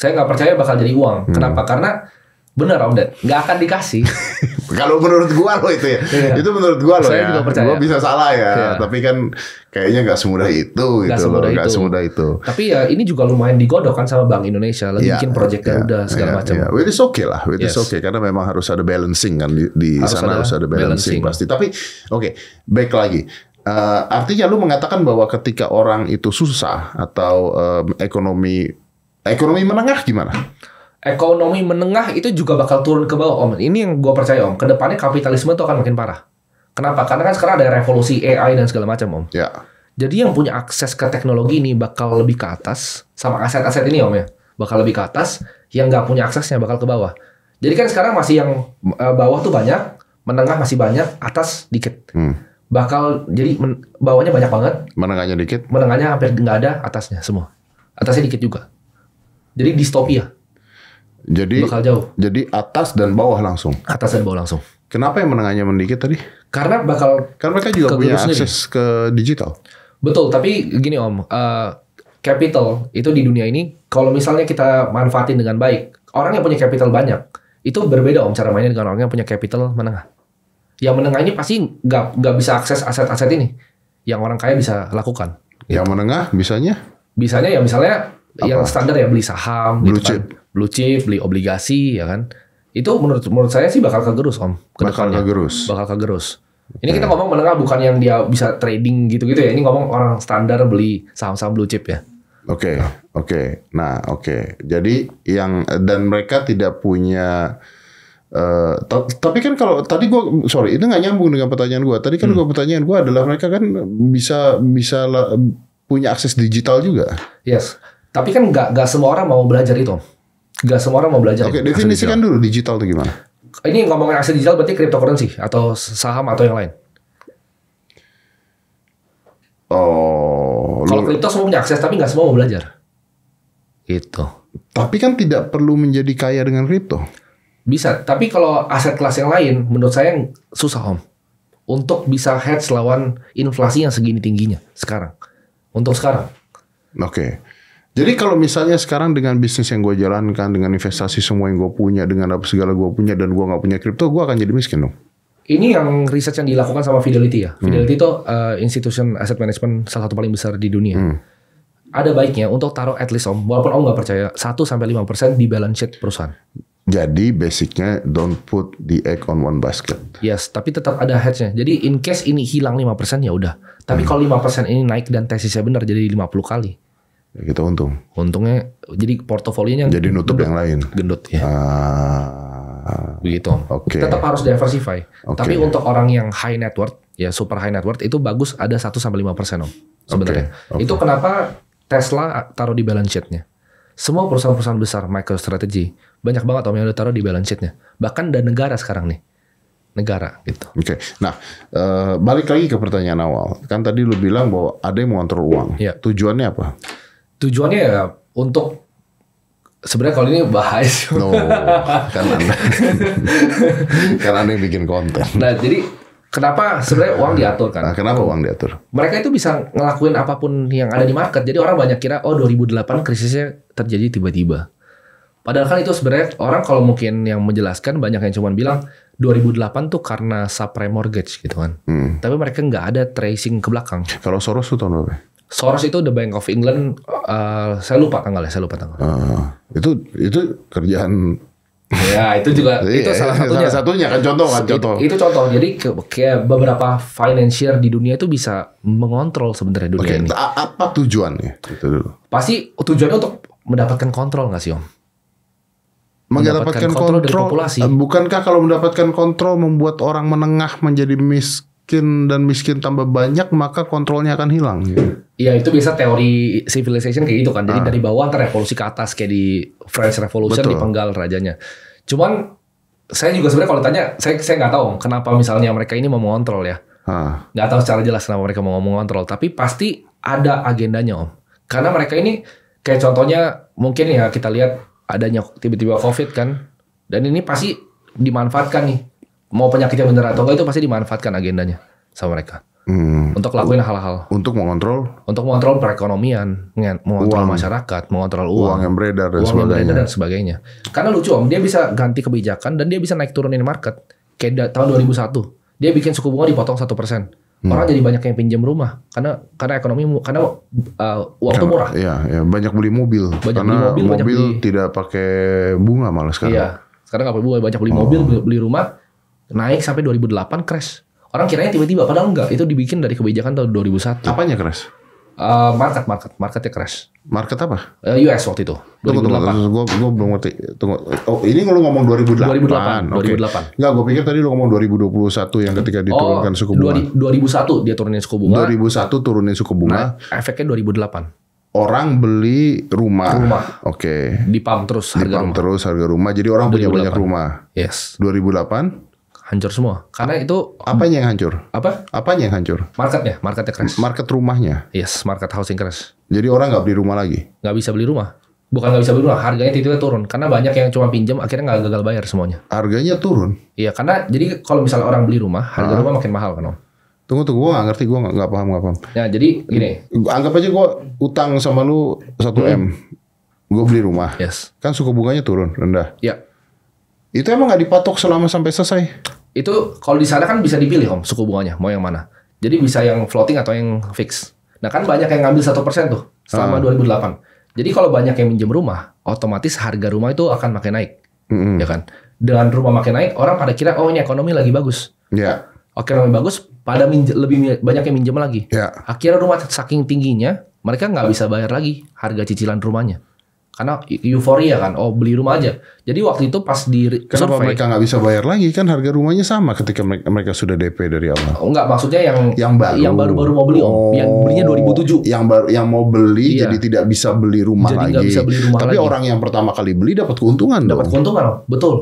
saya nggak percaya bakal jadi uang. Hmm. Kenapa? Karena Bener Om Ded, nggak akan dikasih. Kalau menurut gua lo itu ya, iya. itu menurut gua lo ya. Juga percaya. Gua bisa salah ya, iya. tapi kan kayaknya nggak semudah itu gak gitu semudah loh, nggak semudah itu. Tapi ya ini juga lumayan digodok kan sama Bank Indonesia, lagi yeah, bikin proyek yeah, Garuda segala yeah, macam. Yeah. Iya. It is okay lah, it yes. is okay karena memang harus ada balancing kan di, di harus sana ada harus ada balancing, balancing. pasti. Tapi oke, okay, baik lagi. Uh, artinya lu mengatakan bahwa ketika orang itu susah atau um, ekonomi ekonomi menengah gimana? ekonomi menengah itu juga bakal turun ke bawah om. Ini yang gue percaya om. Kedepannya kapitalisme itu akan makin parah. Kenapa? Karena kan sekarang ada revolusi AI dan segala macam om. Ya. Jadi yang punya akses ke teknologi ini bakal lebih ke atas sama aset-aset ini om ya. Bakal lebih ke atas. Yang nggak punya aksesnya bakal ke bawah. Jadi kan sekarang masih yang e, bawah tuh banyak, menengah masih banyak, atas dikit. Hmm. Bakal jadi men, bawahnya banyak banget. Menengahnya dikit. Menengahnya hampir nggak ada, atasnya semua. Atasnya dikit juga. Jadi distopia. Jadi bakal jauh. Jadi atas dan bawah langsung. Atas dan bawah langsung. Kenapa yang menengahnya mendikit tadi? Karena bakal karena mereka juga punya akses sendiri. ke digital. Betul, tapi gini Om, uh, capital itu di dunia ini kalau misalnya kita manfaatin dengan baik, orang yang punya capital banyak itu berbeda Om cara mainnya dengan orang yang punya capital menengah. Yang menengah ini pasti nggak nggak bisa akses aset-aset ini yang orang kaya bisa lakukan. Yang gitu. menengah bisanya? Bisanya ya misalnya yang standar ya beli saham blue gitu chip kan. blue chip beli obligasi ya kan itu menurut menurut saya sih bakal kegerus om bakal kegerus bakal kegerus ini kita ngomong menengah bukan yang dia bisa trading gitu-gitu ya ini ngomong orang standar beli saham-saham blue chip ya oke okay, oke okay. nah oke okay. jadi yang dan mereka tidak punya Uh, tapi kan kalau tadi gua sorry itu nggak nyambung dengan pertanyaan gua tadi kan hmm. gua pertanyaan gua adalah mereka kan bisa bisa punya akses digital juga yes tapi kan gak, gak semua orang mau belajar itu. Gak semua orang mau belajar. Oke, definisikan digital. dulu digital itu gimana? Ini ngomongin aset digital berarti cryptocurrency atau saham atau yang lain. Oh, kalau kripto semua punya akses tapi nggak semua mau belajar. Itu. Tapi kan tidak perlu menjadi kaya dengan kripto. Bisa, tapi kalau aset kelas yang lain menurut saya susah om. Untuk bisa hedge lawan inflasi yang segini tingginya sekarang. Untuk sekarang. Oke. Okay. Jadi kalau misalnya sekarang dengan bisnis yang gue jalankan, dengan investasi semua yang gue punya, dengan apa segala gue punya dan gue nggak punya kripto, gue akan jadi miskin dong. Ini yang riset yang dilakukan sama Fidelity ya. Hmm. Fidelity hmm. itu uh, institution asset management salah satu paling besar di dunia. Hmm. Ada baiknya untuk taruh at least om, walaupun om nggak percaya, 1 sampai 5% di balance sheet perusahaan. Jadi basicnya don't put the egg on one basket. Yes, tapi tetap ada hedge-nya. Jadi in case ini hilang 5% ya udah. Tapi hmm. kalau 5% ini naik dan tesisnya benar jadi 50 kali ya kita untung. Untungnya jadi portofolionya jadi nutup gendut, yang lain. Gendut ya. Uh, Begitu. Oke. Okay. Tetap harus diversify. Okay. Tapi untuk orang yang high net worth, ya super high net worth itu bagus ada 1 sampai 5% Om sebenarnya. Okay. Okay. Itu kenapa Tesla taruh di balance sheet-nya. Semua perusahaan-perusahaan besar MicroStrategy banyak banget Om yang udah taruh di balance sheet-nya. Bahkan dan negara sekarang nih negara gitu. Oke. Okay. Nah, eh, balik lagi ke pertanyaan awal. Kan tadi lu bilang bahwa ada yang mengontrol uang. Yeah. Tujuannya apa? tujuannya ya untuk sebenarnya kalau ini bahaya sih. No, anda, karena anda yang bikin konten. Nah, jadi kenapa sebenarnya uang diatur kan? Nah, kenapa uang diatur? Mereka itu bisa ngelakuin apapun yang ada di market. Jadi orang banyak kira oh 2008 krisisnya terjadi tiba-tiba. Padahal kan itu sebenarnya orang kalau mungkin yang menjelaskan banyak yang cuma bilang 2008 tuh karena subprime mortgage gitu kan. Hmm. Tapi mereka nggak ada tracing ke belakang. Kalau Soros tuh tahun berapa? Soros itu The Bank of England. Uh, saya lupa tanggalnya, saya lupa tanggal. Uh, itu itu kerjaan ya itu juga iya, itu salah iya, satunya salah satunya kan contoh kan contoh itu, itu contoh jadi kayak beberapa financier di dunia itu bisa mengontrol sebenarnya dunia okay. ini apa tujuannya itu dulu pasti tujuannya untuk mendapatkan kontrol nggak sih om mendapatkan, kontrol, kontrol dari populasi eh, bukankah kalau mendapatkan kontrol membuat orang menengah menjadi miskin? miskin dan miskin tambah banyak maka kontrolnya akan hilang gitu. Iya itu bisa teori civilization kayak gitu kan. Jadi ah. dari bawah revolusi ke atas kayak di French Revolution Betul. dipenggal rajanya. Cuman saya juga sebenarnya kalau ditanya saya saya nggak tahu kenapa misalnya mereka ini mau mengontrol ya. Ah. Nggak tahu secara jelas kenapa mereka mau mengontrol. Tapi pasti ada agendanya om. Karena mereka ini kayak contohnya mungkin ya kita lihat adanya tiba-tiba covid kan. Dan ini pasti dimanfaatkan nih mau penyakitnya bener atau enggak itu pasti dimanfaatkan agendanya sama mereka. Hmm. Untuk lakuin hal-hal. Untuk mengontrol. Untuk mengontrol perekonomian, mengontrol uang. masyarakat, mengontrol uang, uang yang beredar dan uang sebagainya. Yang beredar dan sebagainya. Karena lucu om, dia bisa ganti kebijakan dan dia bisa naik turunin market. Kayak tahun 2001, dia bikin suku bunga dipotong satu persen. Hmm. Orang jadi banyak yang pinjam rumah karena karena ekonomi karena uh, uang murah. Iya, ya, banyak beli mobil. Banyak karena beli mobil, mobil beli, tidak pakai bunga malah sekarang. Iya, sekarang nggak perlu bunga, banyak beli oh. mobil, beli, beli rumah Naik sampai 2008 crash. Orang kiranya tiba-tiba padahal enggak. Itu dibikin dari kebijakan tahun 2001. Apanya crash? Uh, market market ya crash. Market apa? Uh, US waktu itu. 2008. Tunggu, tunggu, gua, belum ngerti. Tunggu. Oh, ini kalau ngomong 2008. 2008. Okay. 2008. Enggak, gue pikir tadi lu ngomong 2021 yang ketika diturunkan oh, suku bunga. 2001 dia turunin suku bunga. 2001 turunin suku bunga. Nah, efeknya 2008 orang beli rumah. Rumah. Oke. Okay. Dipam terus harga Dipam rumah. terus harga rumah. Jadi orang 2008. punya banyak rumah. Yes. 2008 hancur semua. Karena itu apanya yang hancur? Apa? Apanya yang hancur? Marketnya, marketnya crash. Market rumahnya. Yes, market housing crash. Jadi orang nggak beli rumah lagi? Nggak bisa beli rumah. Bukan nggak bisa beli rumah, harganya tiba-tiba turun. Karena banyak yang cuma pinjam, akhirnya nggak gagal bayar semuanya. Harganya turun? Iya, karena jadi kalau misalnya orang beli rumah, harga ah. rumah makin mahal kan om. Tunggu tunggu, gue gak ngerti, gue gak, paham gak paham. Ya jadi gini. Anggap aja gue utang sama lu 1 hmm. m, gue beli rumah. Yes. Kan suku bunganya turun rendah. Ya. Itu emang gak dipatok selama sampai selesai? Itu kalau di sana kan bisa dipilih om suku bunganya mau yang mana. Jadi bisa yang floating atau yang fix. Nah kan banyak yang ngambil satu persen tuh selama ah. dua ribu delapan Jadi kalau banyak yang minjem rumah, otomatis harga rumah itu akan makin naik, mm-hmm. ya kan? Dengan rumah makin naik, orang pada kira oh ini ekonomi lagi bagus. ya Yeah. Ekonomi bagus, pada minj- lebih banyak yang minjem lagi. Yeah. Akhirnya rumah saking tingginya, mereka nggak bisa bayar lagi harga cicilan rumahnya karena euforia kan oh beli rumah aja jadi waktu itu pas di kenapa survei, mereka nggak bisa bayar lagi kan harga rumahnya sama ketika mereka, sudah DP dari awal oh, nggak maksudnya yang yang baru yang baru baru mau beli oh, om oh. yang belinya 2007 yang baru yang mau beli iya. jadi tidak bisa beli rumah jadi lagi bisa beli rumah tapi lagi. orang yang pertama kali beli dapat keuntungan dapat keuntungan om betul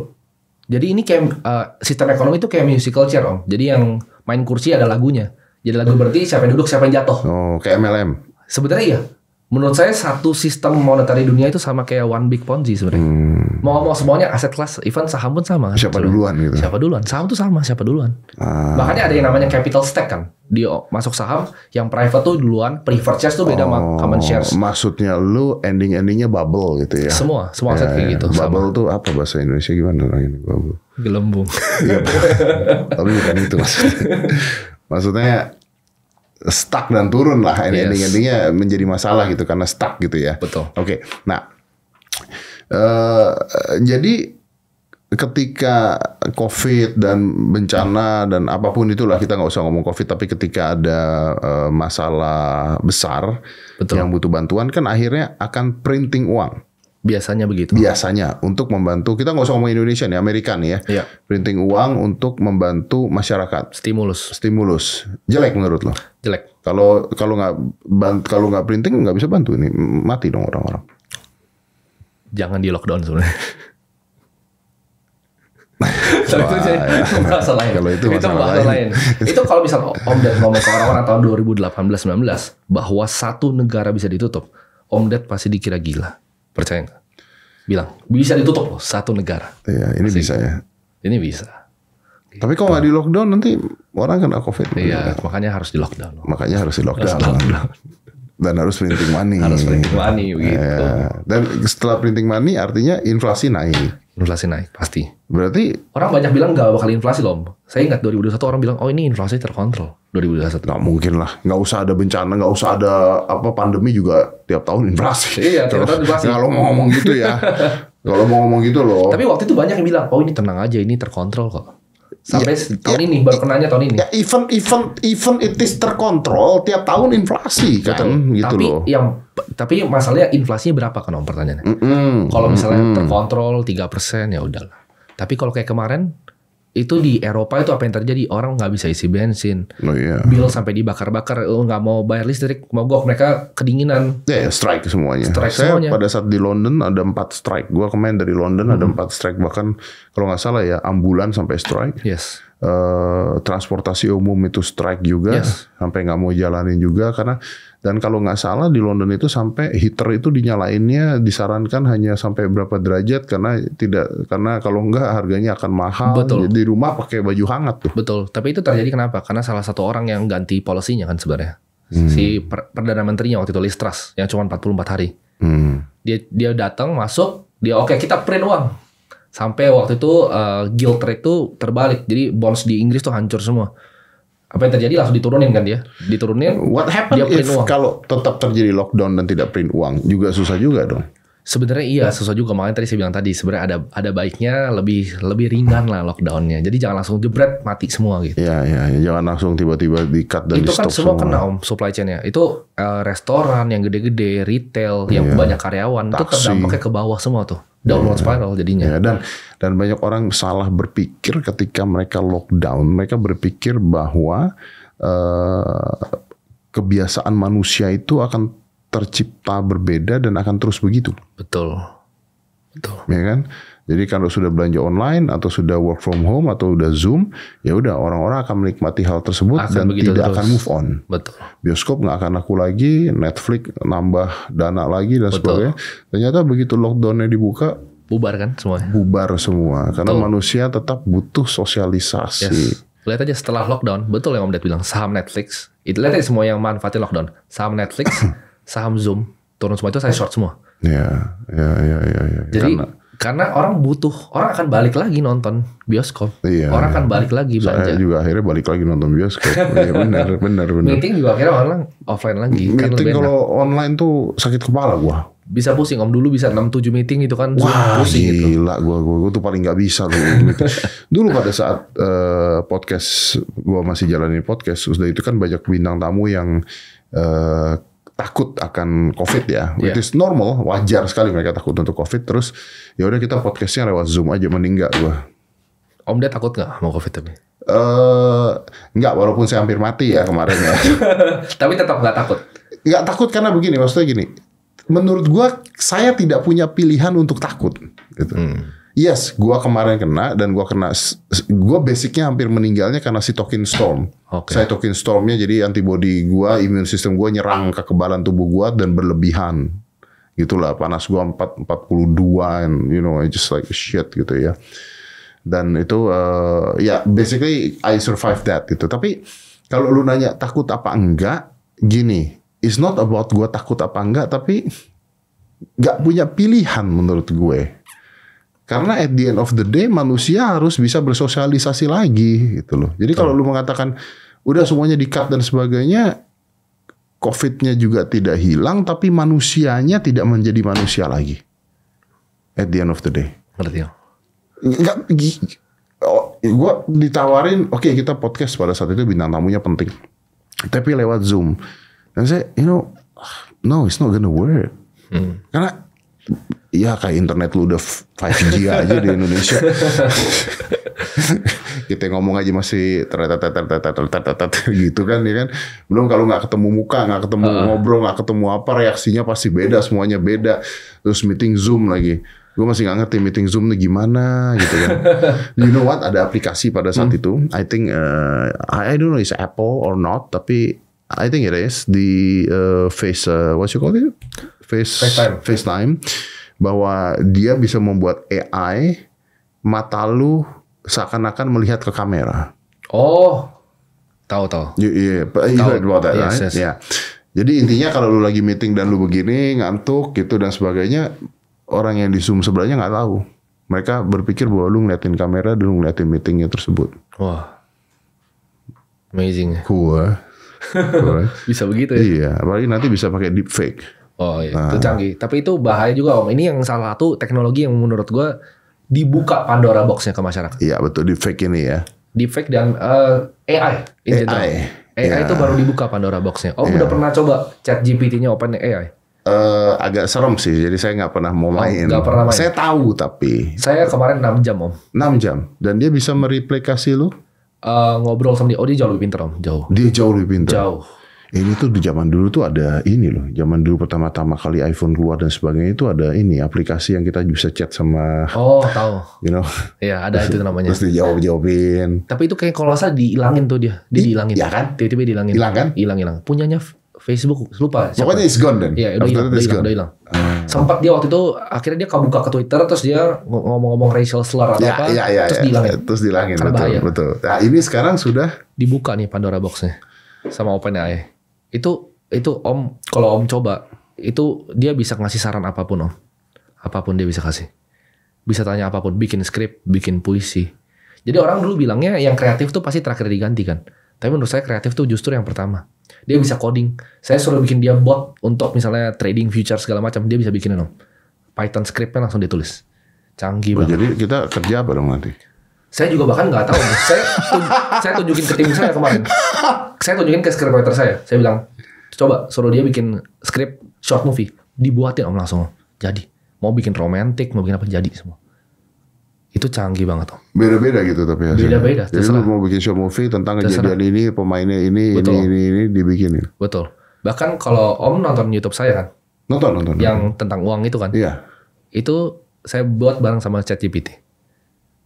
jadi ini kayak uh, eh, sistem ekonomi itu kayak musical chair om jadi yang main kursi ada lagunya jadi lagu berarti siapa yang duduk siapa yang jatuh oh kayak MLM sebenarnya iya Menurut saya satu sistem monetari dunia itu sama kayak one big ponzi sebenarnya. Hmm. Mau ngomong semuanya aset kelas, even saham pun sama. Siapa duluan gitu. Siapa duluan? Saham tuh sama, siapa duluan. Ah. Makanya ada yang namanya capital stack kan. Dia masuk saham, yang private tuh duluan, preferred shares tuh beda oh, sama common shares. Maksudnya lu ending-endingnya bubble gitu ya. Semua, semua aset ya, kayak ya. gitu. Bubble sama. tuh apa bahasa Indonesia gimana orang ini bubble? Gelembung. Iya, Tapi bukan itu maksudnya. Maksudnya stuck dan turun lah yes. ending-endingnya menjadi masalah gitu karena stuck gitu ya. Betul. Oke. Okay. Nah, uh, jadi ketika COVID dan bencana dan apapun itulah kita nggak usah ngomong COVID tapi ketika ada uh, masalah besar Betul. yang butuh bantuan kan akhirnya akan printing uang. Biasanya begitu. Biasanya untuk membantu kita nggak usah ngomong Indonesia nih, Amerika nih ya. Iya. Printing uang untuk membantu masyarakat. Stimulus. Stimulus. Jelek menurut lo? Jelek. Kalau kalau nggak kalau nggak printing nggak bisa bantu ini mati dong orang-orang. Jangan di lockdown sebenarnya. Wah, itu ya. Kalau itu, itu lain. lain. itu kalau bisa Om Ded ngomong ke orang-orang tahun 2018-19 bahwa satu negara bisa ditutup, Om Ded pasti dikira gila. Percaya nggak? bilang bisa ditutup loh satu negara. Iya, ini Masih. bisa ya. Ini bisa. Tapi kalau nggak di lockdown nanti orang kena covid. Iya, juga. Kan? makanya harus di lockdown. Loh. Makanya harus di lockdown. Harus lockdown. Dan harus printing money. harus printing money gitu. Dan setelah printing money artinya inflasi naik. Inflasi naik pasti. Berarti orang banyak bilang nggak bakal inflasi loh. Saya ingat 2021 orang bilang oh ini inflasi terkontrol. 2021 nggak mungkin lah nggak usah ada bencana nggak usah ada apa pandemi juga tiap tahun inflasi iya tiap tahun inflasi gitu ya. kalau mau ngomong gitu ya kalau mau ngomong gitu loh tapi waktu itu banyak yang bilang oh ini tenang aja ini terkontrol kok sampai ya, tahun ya, ini baru kenanya tahun ini ya even even even it is terkontrol tiap tahun inflasi kan gitu tapi loh yang tapi masalahnya inflasinya berapa kan om pertanyaannya mm -mm, kalau misalnya mm -mm. terkontrol 3% ya udahlah tapi kalau kayak kemarin itu di Eropa itu apa yang terjadi orang nggak bisa isi bensin, oh, yeah. bill sampai dibakar-bakar, lo nggak mau bayar listrik, mau mogok mereka kedinginan. Ya yeah, strike semuanya. Strike Saya semuanya. pada saat di London ada empat strike. gue kemarin dari London hmm. ada empat strike bahkan kalau nggak salah ya ambulan sampai strike. Yes. Uh, transportasi umum itu strike juga yes. sampai nggak mau jalanin juga karena dan kalau nggak salah di London itu sampai heater itu dinyalainnya disarankan hanya sampai berapa derajat karena tidak karena kalau nggak harganya akan mahal. Betul. Di rumah pakai baju hangat tuh. Betul. Tapi itu terjadi kenapa? Karena salah satu orang yang ganti polisinya kan sebenarnya. Hmm. Si per, perdana menterinya waktu itu Liz Truss yang cuma 44 hari. Hmm. Dia dia datang masuk, dia oke okay, kita print uang. Sampai waktu itu uh, eh, gilt rate tuh terbalik. Jadi bonds di Inggris tuh hancur semua apa yang terjadi langsung diturunin kan dia diturunin what happen dia print kalau tetap terjadi lockdown dan tidak print uang juga susah juga dong Sebenarnya iya, nah. sesuai juga makanya tadi saya bilang tadi sebenarnya ada ada baiknya lebih lebih ringan lah lockdownnya. Jadi jangan langsung jebret mati semua gitu. Iya iya, ya. jangan langsung tiba-tiba di cut dan itu di stop kan semua. Itu kan semua kena om supply chainnya. Itu uh, restoran yang gede-gede, retail yang iya. banyak karyawan kan Taksi. itu terdampaknya ke bawah semua tuh. Download ya. spiral jadinya. Ya, Dan dan banyak orang salah berpikir ketika mereka lockdown, mereka berpikir bahwa uh, kebiasaan manusia itu akan tercipta berbeda dan akan terus begitu. Betul. Betul. Ya kan? Jadi kalau sudah belanja online atau sudah work from home atau sudah Zoom, ya udah orang-orang akan menikmati hal tersebut akan dan tidak terus. akan move on. Betul. Bioskop nggak akan aku lagi, Netflix nambah dana lagi dan Betul. sebagainya. Ternyata begitu lockdownnya dibuka, bubar kan semua. Bubar semua karena manusia tetap butuh sosialisasi. Yes. Lihat aja setelah lockdown, betul yang Om Ded bilang saham Netflix. Itu lihat aja semua yang manfaatin lockdown. Saham Netflix saham Zoom turun semua itu saya short semua. Iya, iya, iya, iya. Ya. Jadi karena, karena orang butuh, orang akan balik lagi nonton bioskop. Iya. Orang akan iya. balik lagi belanja. Saya juga akhirnya balik lagi nonton bioskop. Iya benar, benar, benar. Meeting juga akhirnya orang offline lagi. Kan meeting kalau online tuh sakit kepala gua bisa pusing om dulu bisa 6-7 meeting gitu kan Wah, pusing gila, gitu. gua, gua gua tuh paling nggak bisa dulu gitu. dulu pada saat uh, podcast gua masih jalanin podcast sudah itu kan banyak bintang tamu yang uh, takut akan COVID ya, which yeah. is normal, wajar sekali mereka takut untuk COVID. Terus ya udah kita podcastnya lewat zoom aja meninggal gua. Om dia takut nggak mau COVID tapi? Eh nggak, walaupun saya hampir mati ya kemarin ya. tapi tetap nggak takut. Nggak takut karena begini, maksudnya gini. Menurut gua saya tidak punya pilihan untuk takut. Gitu. Hmm. Yes, gua kemarin kena dan gua kena gua basicnya hampir meninggalnya karena si token storm. Okay. Saya token stormnya jadi antibody gua, ah. imun sistem gua nyerang kekebalan tubuh gua dan berlebihan. Gitulah panas gua 4 42 and you know I just like shit gitu ya. Dan itu uh, ya yeah, basically I survive that gitu. Tapi kalau lu nanya takut apa enggak, gini, it's not about gua takut apa enggak tapi nggak punya pilihan menurut gue karena at the end of the day manusia harus bisa bersosialisasi lagi gitu loh. Jadi kalau lu mengatakan udah semuanya di-cut dan sebagainya, COVID-nya juga tidak hilang tapi manusianya tidak menjadi manusia lagi. At the end of the day. Ngerti ya? Enggak oh, gue ditawarin, oke okay, kita podcast pada saat itu bintang tamunya penting. Tapi lewat Zoom. Dan saya, you know, no, it's not gonna work. Hmm. Karena Iya kayak internet lu udah 5G aja di Indonesia. kita ngomong aja masih tertetetetetetetetetet gitu kan ya kan. Belum kalau nggak ketemu muka, nggak ketemu ngobrol, nggak ketemu apa reaksinya pasti beda, semuanya beda. Terus meeting Zoom lagi. Gue masih gak ngerti meeting Zoom gimana gitu kan. you know what? Ada aplikasi pada saat hmm. itu. I think uh, I don't know is Apple or not, tapi I think it is the uh, face uh, eh, what you call it? Face FaceTime. FaceTime bahwa dia bisa membuat AI mata lu seakan-akan melihat ke kamera. Oh, tahu tahu. Iya, yeah, you heard about that, yes, right? Yes. Yeah. Jadi intinya kalau lu lagi meeting dan lu begini ngantuk gitu dan sebagainya, orang yang di zoom sebelahnya nggak tahu. Mereka berpikir bahwa lu ngeliatin kamera dan lu ngeliatin meetingnya tersebut. Wah, amazing. Cool. Eh? cool. Eh? bisa begitu ya? Iya, apalagi nanti bisa pakai deep fake. Oh iya, nah. itu canggih. Tapi itu bahaya juga om. Ini yang salah satu teknologi yang menurut gue dibuka Pandora boxnya ke masyarakat. Iya betul di fake ini ya. Di fake dan uh, eh, AI. In AI. AI yeah. itu baru dibuka Pandora boxnya. Om yeah. udah pernah coba chat GPT-nya open AI? Uh, eh, agak serem sih, jadi saya nggak pernah mau oh, main. Nggak pernah main. Saya tahu tapi. Saya kemarin 6 jam om. 6 jam dan dia bisa mereplikasi lu? Uh, ngobrol sama dia. Oh dia jauh lebih pintar om, jauh. Dia jauh lebih pintar. Jauh ini tuh di zaman dulu tuh ada ini loh. Zaman dulu pertama-tama kali iPhone keluar dan sebagainya itu ada ini aplikasi yang kita bisa chat sama Oh, tahu. You know. Iya, ada itu namanya. Terus dijawab-jawabin. Tapi itu kayak kalau salah dihilangin tuh dia. Dia dihilangin. Iya kan? Tiba-tiba dihilangin. Hilang kan? Hilang, hilang. Punyanya Facebook lupa. Siapa? Pokoknya it's gone dan. Iya, udah hilang, udah hilang, udah Sempat dia waktu itu akhirnya dia kebuka ke Twitter terus dia ngomong-ngomong racial slur atau ya, apa, iya iya. terus ya, dihilangin. Terus dihilangin, betul, betul. Nah, ini sekarang sudah dibuka nih Pandora boxnya sama OpenAI. E itu itu om kalau om coba itu dia bisa ngasih saran apapun om apapun dia bisa kasih bisa tanya apapun bikin skrip bikin puisi jadi orang dulu bilangnya yang kreatif tuh pasti terakhir diganti kan tapi menurut saya kreatif tuh justru yang pertama dia bisa coding saya suruh bikin dia bot untuk misalnya trading future segala macam dia bisa bikinnya om Python scriptnya langsung ditulis canggih oh, banget jadi kita kerja bareng dong nanti saya juga bahkan nggak tahu saya, saya tunjukin ke tim saya kemarin saya tunjukin ke scriptwriter saya. Saya bilang, coba suruh dia bikin script short movie. Dibuatin om langsung. Jadi. Mau bikin romantis, mau bikin apa, jadi semua. Itu canggih banget om. Beda-beda gitu tapi hasilnya. Beda-beda. Jadi terserah. mau bikin short movie tentang terserah. kejadian ini, pemainnya ini, Betul. ini, ini, ini, dibikin. Ya? Betul. Bahkan kalau om nonton YouTube saya kan. Nonton, nonton. Yang nonton. tentang uang itu kan. Iya. Itu saya buat bareng sama ChatGPT.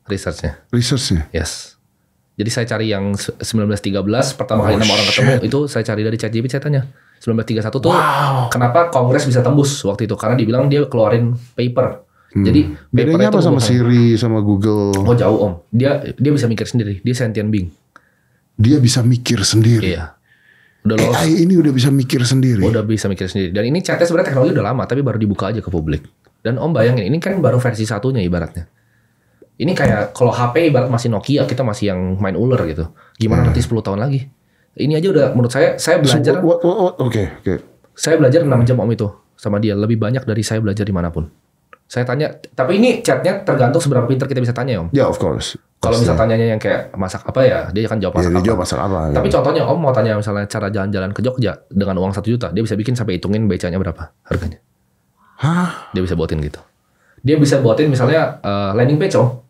Researchnya. Researchnya? Yes jadi saya cari yang 1913 pertama kali enam orang ketemu itu saya cari dari ChatGPT saya tanya 1931 tuh wow. kenapa Kongres bisa tembus waktu itu karena dibilang dia keluarin paper. Hmm. Jadi bedanya apa sama Siri sama Google? Oh jauh om. Dia dia bisa mikir sendiri. Dia sentient being. Dia bisa mikir sendiri. Iya. Udah AI AI ini udah bisa mikir sendiri. Udah bisa mikir sendiri. Dan ini chatnya sebenarnya teknologi udah lama tapi baru dibuka aja ke publik. Dan om bayangin ini kan baru versi satunya ibaratnya. Ini kayak kalau HP ibarat masih Nokia, kita masih yang main ular gitu. Gimana hmm. nanti 10 tahun lagi? Ini aja udah menurut saya saya belajar. Oke, so, oke. Okay, okay. Saya belajar 6 jam om itu sama dia lebih banyak dari saya belajar dimanapun. Saya tanya, tapi ini chatnya tergantung seberapa pintar kita bisa tanya ya, om. Ya yeah, of course. Kalau misal tanyanya yang kayak masak apa ya, dia akan jawab iya, masak yeah, apa. Jawab masak apa. Tapi ya. contohnya Om mau tanya misalnya cara jalan-jalan ke Jogja dengan uang satu juta, dia bisa bikin sampai hitungin becanya berapa harganya. Hah? Dia bisa buatin gitu. Dia bisa buatin misalnya uh, landing page Om.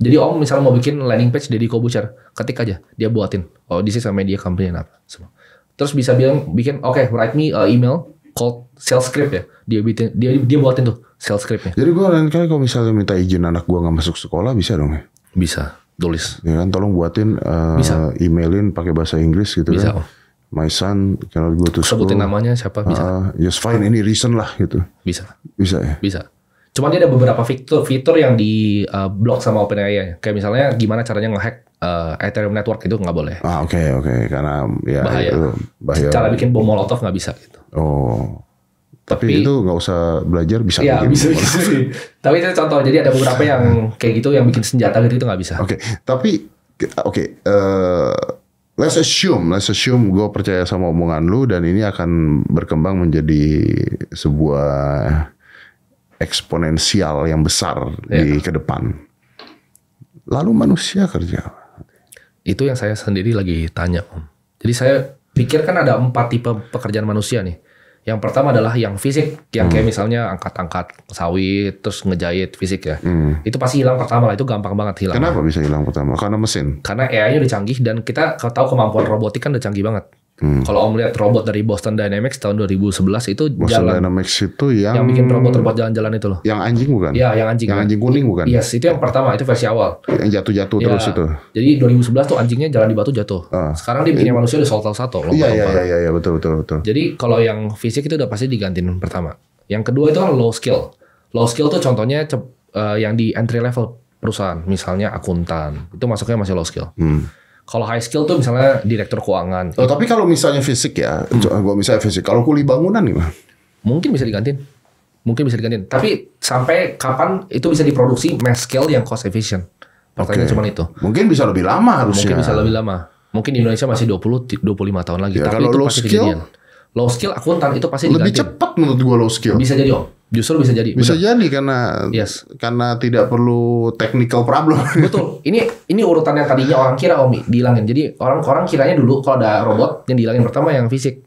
Jadi Om misalnya mau bikin landing page Deddy Kobucher, ketik aja, dia buatin. Oh, di is media company apa nah, semua. Terus bisa bilang bikin, oke, okay, write me email called sales script ya. Dia bikin, dia dia buatin tuh sales scriptnya. Jadi gue lain kali kalau misalnya minta izin anak gue nggak masuk sekolah bisa dong ya? Bisa, tulis. Ya kan, tolong buatin uh, bisa. emailin pakai bahasa Inggris gitu bisa, kan. Bisa. My son cannot go to Sebutin namanya siapa bisa? Uh, eh, just fine, ini reason lah gitu. Bisa. Bisa ya. Bisa Cuman dia ada beberapa fitur fitur yang di uh, blok sama OpenAI. Ya. Kayak misalnya gimana caranya ngehack uh, Ethereum network itu nggak boleh. Ah oke okay, oke okay. karena ya bahaya. Itu, bahaya. Cara bikin bom Molotov nggak bisa gitu. Oh. Tapi, tapi itu nggak usah belajar bisa ya, bikin bisa, bisa, bisa. tapi itu contoh jadi ada beberapa yang kayak gitu yang bikin senjata gitu itu nggak bisa oke okay. tapi oke okay, uh, eh, let's assume let's assume gue percaya sama omongan lu dan ini akan berkembang menjadi sebuah eksponensial yang besar yeah. di ya. ke depan. Lalu manusia kerja. Itu yang saya sendiri lagi tanya om. Jadi saya pikir kan ada empat tipe pekerjaan manusia nih. Yang pertama adalah yang fisik, yang kayak hmm. misalnya angkat-angkat sawit, terus ngejahit fisik ya. Hmm. Itu pasti hilang pertama lah, itu gampang banget hilang. Kenapa bisa hilang pertama? Karena mesin. Karena AI-nya udah canggih dan kita tahu kemampuan robotik kan udah canggih banget. Hmm. Kalau Om lihat robot dari Boston Dynamics tahun 2011 itu Boston jalan. Dynamics itu yang yang bikin robot-robot jalan-jalan itu loh. Yang anjing bukan? Iya, yang anjing. Yang kan? anjing kuning bukan? Yes, itu yang pertama, itu versi awal. Yang jatuh-jatuh ya, terus itu. Jadi 2011 tuh anjingnya jalan di batu jatuh. Uh, Sekarang dia bikinnya manusia udah soltal satu lompat Iya, iya, iya, iya, betul, betul, betul. Jadi kalau yang fisik itu udah pasti digantiin pertama. Yang kedua itu kan low skill. Low skill tuh contohnya uh, yang di entry level perusahaan, misalnya akuntan. Itu masuknya masih low skill. Hmm kalau high skill tuh misalnya direktur keuangan. Oh, tapi kalau misalnya fisik ya, hmm. gua misalnya fisik. Kalau kuli bangunan gimana? Mungkin bisa diganti, Mungkin bisa diganti. Tapi sampai kapan itu bisa diproduksi mass scale yang cost efficient? Pertanyaan okay. cuma itu. Mungkin bisa lebih lama harusnya. Mungkin bisa lebih lama. Mungkin di Indonesia masih 20 25 tahun lagi. Ya, tapi kalau itu low pasti skill, Low skill akuntan itu pasti Lebih cepat menurut gua low skill. Bisa jadi, Om. Justru bisa jadi. Bisa bener. jadi karena yes. karena tidak perlu technical problem. Betul. Ini ini urutan yang tadinya orang kira Om dihilangin. Jadi orang orang kiranya dulu kalau ada robot yang dihilangin pertama yang fisik.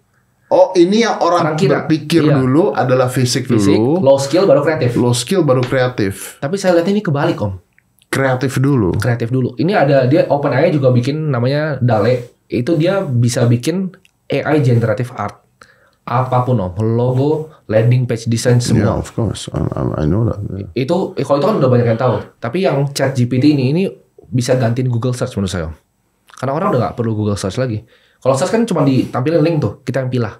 Oh, ini yang orang, orang kira. berpikir iya. dulu adalah fisik, fisik dulu. Low skill baru kreatif. Low skill baru kreatif. Tapi saya lihat ini kebalik, Om. Kreatif dulu. Kreatif dulu. Ini ada dia open OpenAI juga bikin namanya DALE. Itu dia bisa bikin AI generative art apapun om logo landing page design semua yeah, of course I, I know that yeah. itu eh, kalau itu kan udah banyak yang tahu tapi yang chat GPT ini ini bisa gantiin Google search menurut saya karena orang udah gak perlu Google search lagi kalau search kan cuma ditampilin link tuh kita yang pilih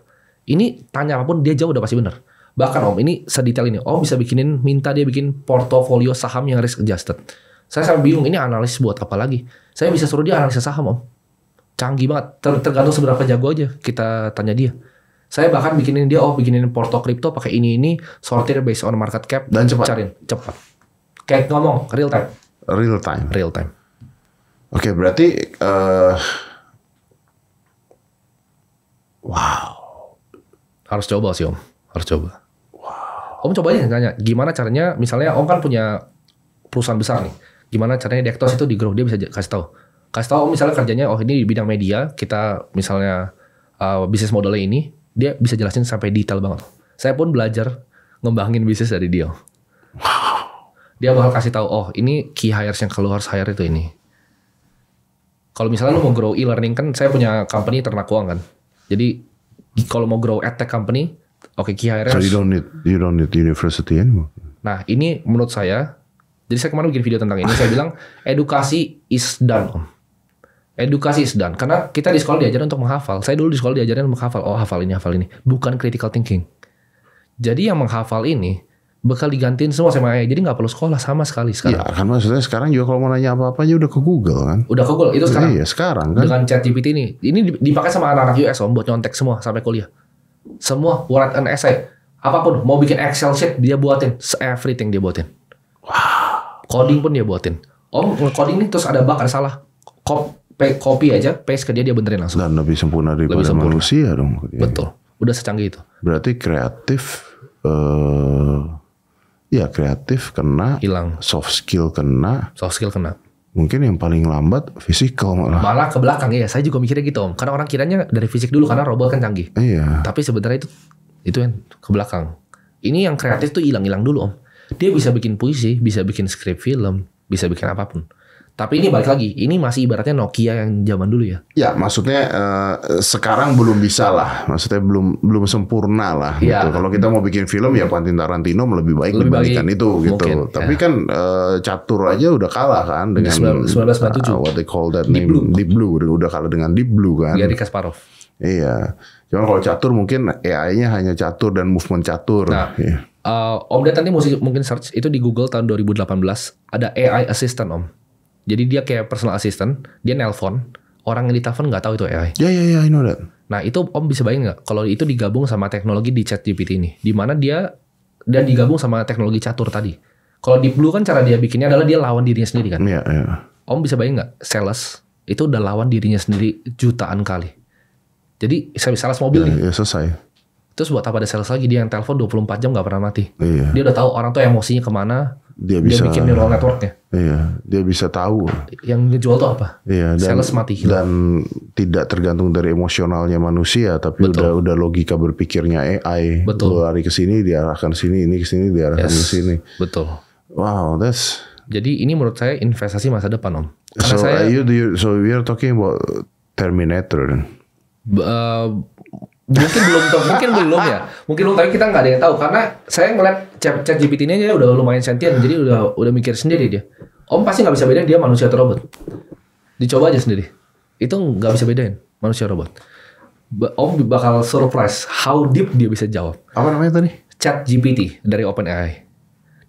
ini tanya apapun dia jauh udah pasti bener bahkan om ini sedetail ini om bisa bikinin minta dia bikin portofolio saham yang risk adjusted saya sampai bingung ini analis buat apa lagi saya bisa suruh dia analisa saham om canggih banget Ter tergantung seberapa jago aja kita tanya dia saya bahkan bikinin dia oh bikinin porto kripto pakai ini ini sortir based on market cap dan cepat. Carin, cepat. Kayak ngomong real time. Real time. Real time. Oke, okay, berarti uh, wow. Harus coba sih Om. Harus coba. Wow. Om coba aja nanya gimana caranya misalnya Om kan punya perusahaan besar nih. Gimana caranya Dektos itu di grow dia bisa kasih tahu. Kasih tahu Om misalnya kerjanya oh ini di bidang media, kita misalnya uh, bisnis modelnya ini, dia bisa jelasin sampai detail banget. Saya pun belajar ngembangin bisnis dari dia. Dia bakal kasih tahu, oh ini key hires yang keluar hire itu ini. Kalau misalnya lu mau grow e-learning kan, saya punya company ternak uang kan. Jadi kalau mau grow edtech company, oke okay, key hires. So you don't need you don't need university anymore. Nah ini menurut saya, jadi saya kemarin bikin video tentang ini, saya bilang edukasi is done edukasi sedang. Karena kita di sekolah diajarin untuk menghafal. Saya dulu di sekolah diajarin menghafal. Oh hafal ini, hafal ini. Bukan critical thinking. Jadi yang menghafal ini bekal digantiin semua sama AI. Jadi nggak perlu sekolah sama sekali iya, sekarang. Iya kan maksudnya sekarang juga kalau mau nanya apa-apa aja udah ke Google kan. Udah ke Google itu iya, sekarang. Iya sekarang kan. Dengan GPT ini, ini dipakai sama anak-anak US om buat nyontek semua sampai kuliah. Semua warat an essay, apapun mau bikin Excel sheet dia buatin, everything dia buatin. Wow. Coding pun dia buatin. Om coding ini terus ada bug ada salah, pay copy aja, paste ke dia benerin langsung. Dan lebih sempurna daripada lebih sempurna. manusia dong. Betul. Udah secanggih itu. Berarti kreatif uh, ya kreatif kena, hilang. Soft skill kena. Soft skill kena mungkin yang paling lambat fisikal malah. Malah ke belakang ya. Saya juga mikirnya gitu om. Karena orang kiranya dari fisik dulu karena robot kan canggih. Iya. Tapi sebenarnya itu itu yang ke belakang. Ini yang kreatif tuh hilang-hilang dulu om. Dia bisa bikin puisi, bisa bikin skrip film, bisa bikin apapun. Tapi ini balik lagi, ini masih ibaratnya Nokia yang zaman dulu ya. Ya, maksudnya uh, sekarang belum bisa lah, maksudnya belum belum sempurna lah. Ya. Gitu. Kalau kita mau bikin film ya Quentin Tarantino lebih baik lebih dibandingkan baik, itu gitu. Mungkin, Tapi ya. kan uh, catur aja udah kalah kan dengan 1947. Uh, what they call that Deep name Blue. Deep Blue udah kalah dengan Deep Blue kan. Gary Kasparov. Iya. Cuman kalau catur mungkin AI-nya hanya catur dan movement catur. Nah, ya. uh, Om Datan nanti mungkin search itu di Google tahun 2018 ada AI assistant Om. Jadi dia kayak personal assistant, dia nelpon, orang yang ditelepon nggak tahu itu AI. Ya yeah, ya ya, yeah, I know that. Nah itu Om bisa bayang nggak kalau itu digabung sama teknologi di chat GPT ini, di mana dia dan digabung sama teknologi catur tadi. Kalau di Blue kan cara dia bikinnya adalah dia lawan dirinya sendiri kan. Iya, iya. Om bisa bayang nggak sales itu udah lawan dirinya sendiri jutaan kali. Jadi sales mobil yeah, nih. yeah, selesai Terus buat apa ada sales lagi dia yang telepon 24 jam gak pernah mati. Iya. Dia udah tahu orang tuh emosinya kemana. Dia bisa. Dia bikin neural networknya. Iya. Dia bisa tahu. Yang dijual tuh apa? Iya. Dan, sales mati. Hilang. Dan tidak tergantung dari emosionalnya manusia, tapi Betul. udah udah logika berpikirnya AI. Betul. Lu lari ke sini diarahkan sini, ini ke sini diarahkan yes. ke sini. Betul. Wow, that's. Jadi ini menurut saya investasi masa depan om. Karena so saya, you, you, so we are talking about Terminator. Uh, mungkin belum mungkin belum ya mungkin belum tapi kita nggak ada yang tahu karena saya ngeliat chat chat GPT ini aja udah lumayan sentian jadi udah udah mikir sendiri dia om pasti nggak bisa bedain dia manusia atau robot dicoba aja sendiri itu nggak bisa bedain manusia robot om bakal surprise how deep dia bisa jawab apa namanya tadi chat GPT dari OpenAI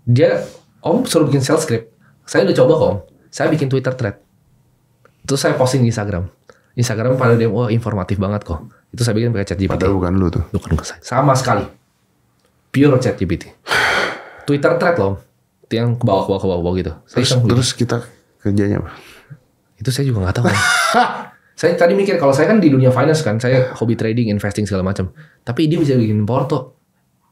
dia om suruh bikin sales script saya udah coba kok om saya bikin Twitter thread terus saya posting di Instagram Instagram pada dia wah informatif banget kok itu saya bikin pakai ChatGPT. Padahal bukan lu tuh. Bukan saya. Sama sekali. Pure chat GPT. Twitter thread loh. Itu yang ke bawah ke bawah ke bawah, gitu. terus, gitu. terus kita kerjanya apa? Itu saya juga gak tahu. Kan. saya tadi mikir kalau saya kan di dunia finance kan, saya hobi trading, investing segala macam. Tapi dia bisa bikin porto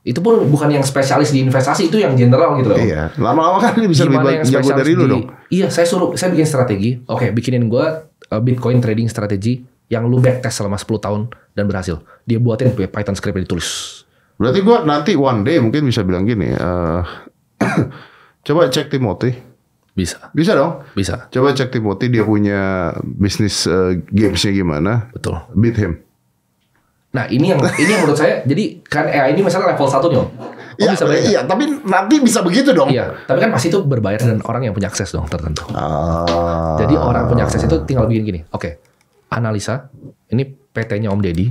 itu pun bukan yang spesialis di investasi itu yang general gitu loh. Iya, lama-lama kan dia bisa Gimana lebih baik jago dari lu dong. Iya, saya suruh saya bikin strategi. Oke, okay, bikinin gua uh, Bitcoin trading strategi yang lu backtest selama 10 tahun dan berhasil. Dia buatin punya Python script yang ditulis. Berarti gua nanti one day mungkin bisa bilang gini, uh, coba cek Timothy. Bisa. Bisa dong? Bisa. Coba cek Timothy dia punya bisnis uh, eh, gamesnya gimana. Betul. Beat him. Nah ini yang ini yang menurut saya jadi kan AI ini misalnya level 1 nih om. Oh, ya, bisa bayar, iya, tapi nanti bisa begitu dong. Iya, tapi kan pasti itu berbayar dan orang yang punya akses dong tertentu. Ah. Jadi orang punya akses itu tinggal begini, gini. Oke, analisa. Ini PT-nya Om Deddy.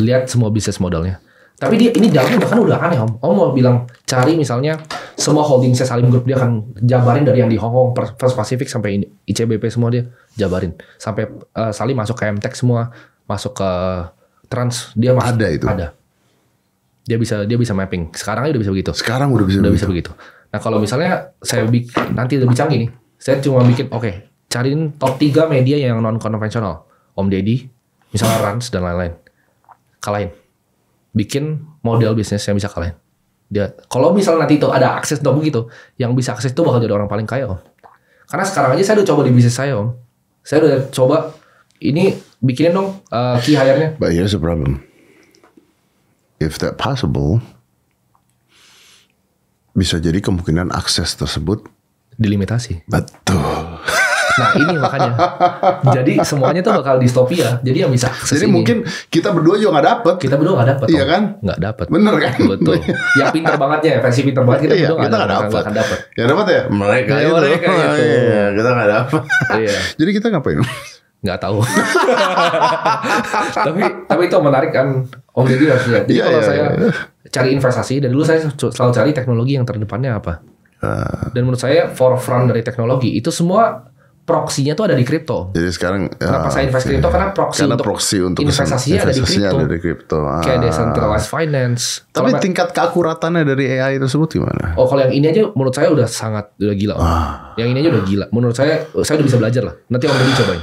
Lihat semua bisnis modalnya. Tapi dia ini dalamnya bahkan udah aneh Om. Om mau bilang cari misalnya semua holding saya Salim grup dia akan jabarin dari yang di Hong Kong, First Pacific sampai ini, ICBP semua dia jabarin. Sampai uh, Salim masuk ke MTech semua, masuk ke Trans dia masuk, ada itu. Ada. Dia bisa dia bisa mapping. Sekarang udah bisa begitu. Sekarang udah bisa udah begitu. bisa begitu. Nah, kalau misalnya saya nanti lebih canggih nih. Saya cuma bikin oke, okay, cariin top 3 media yang non konvensional. Om Deddy, misalnya Rans dan lain-lain. Kalahin. Bikin model bisnis yang bisa kalahin. Dia kalau misalnya nanti itu ada akses dong begitu, yang bisa akses itu bakal jadi orang paling kaya, Om. Karena sekarang aja saya udah coba di bisnis saya, Om. Saya udah coba ini bikinin dong uh, key hire-nya. But here's the problem. If that possible, bisa jadi kemungkinan akses tersebut dilimitasi. Betul. Nah ini makanya. Jadi semuanya tuh bakal distopia. Jadi yang bisa Jadi ini. mungkin kita berdua juga nggak dapet. Kita berdua nggak dapet. Iya kan? Nggak dapet. Bener kan? Betul. yang pinter bangetnya ya, versi pinter banget kita iya, berdua nggak dapet. Gak dapet. Ya, dapet ya mereka ya, itu. Mereka itu. Iya. iya, kita nggak dapet. Iya. Jadi kita ngapain? nggak tahu. tapi tapi itu menarik kan Om oh, Deddy harus lihat. Jadi yeah, kalau yeah, saya yeah. cari investasi dan dulu saya selalu cari teknologi yang terdepannya apa. Uh. Dan menurut saya forefront dari teknologi itu semua proksinya tuh ada di kripto. Jadi sekarang kenapa ya, saya invest kripto karena proksi karena untuk, proksi untuk investasinya, investasinya ada di kripto. Ah. Kayak decentralized finance. Tapi kalau tingkat keakuratannya dari AI tersebut gimana? Oh, kalau yang ini aja menurut saya udah sangat udah gila. Ah. Yang ini aja udah gila. Menurut saya saya udah bisa belajar lah. Nanti Om Deddy cobain.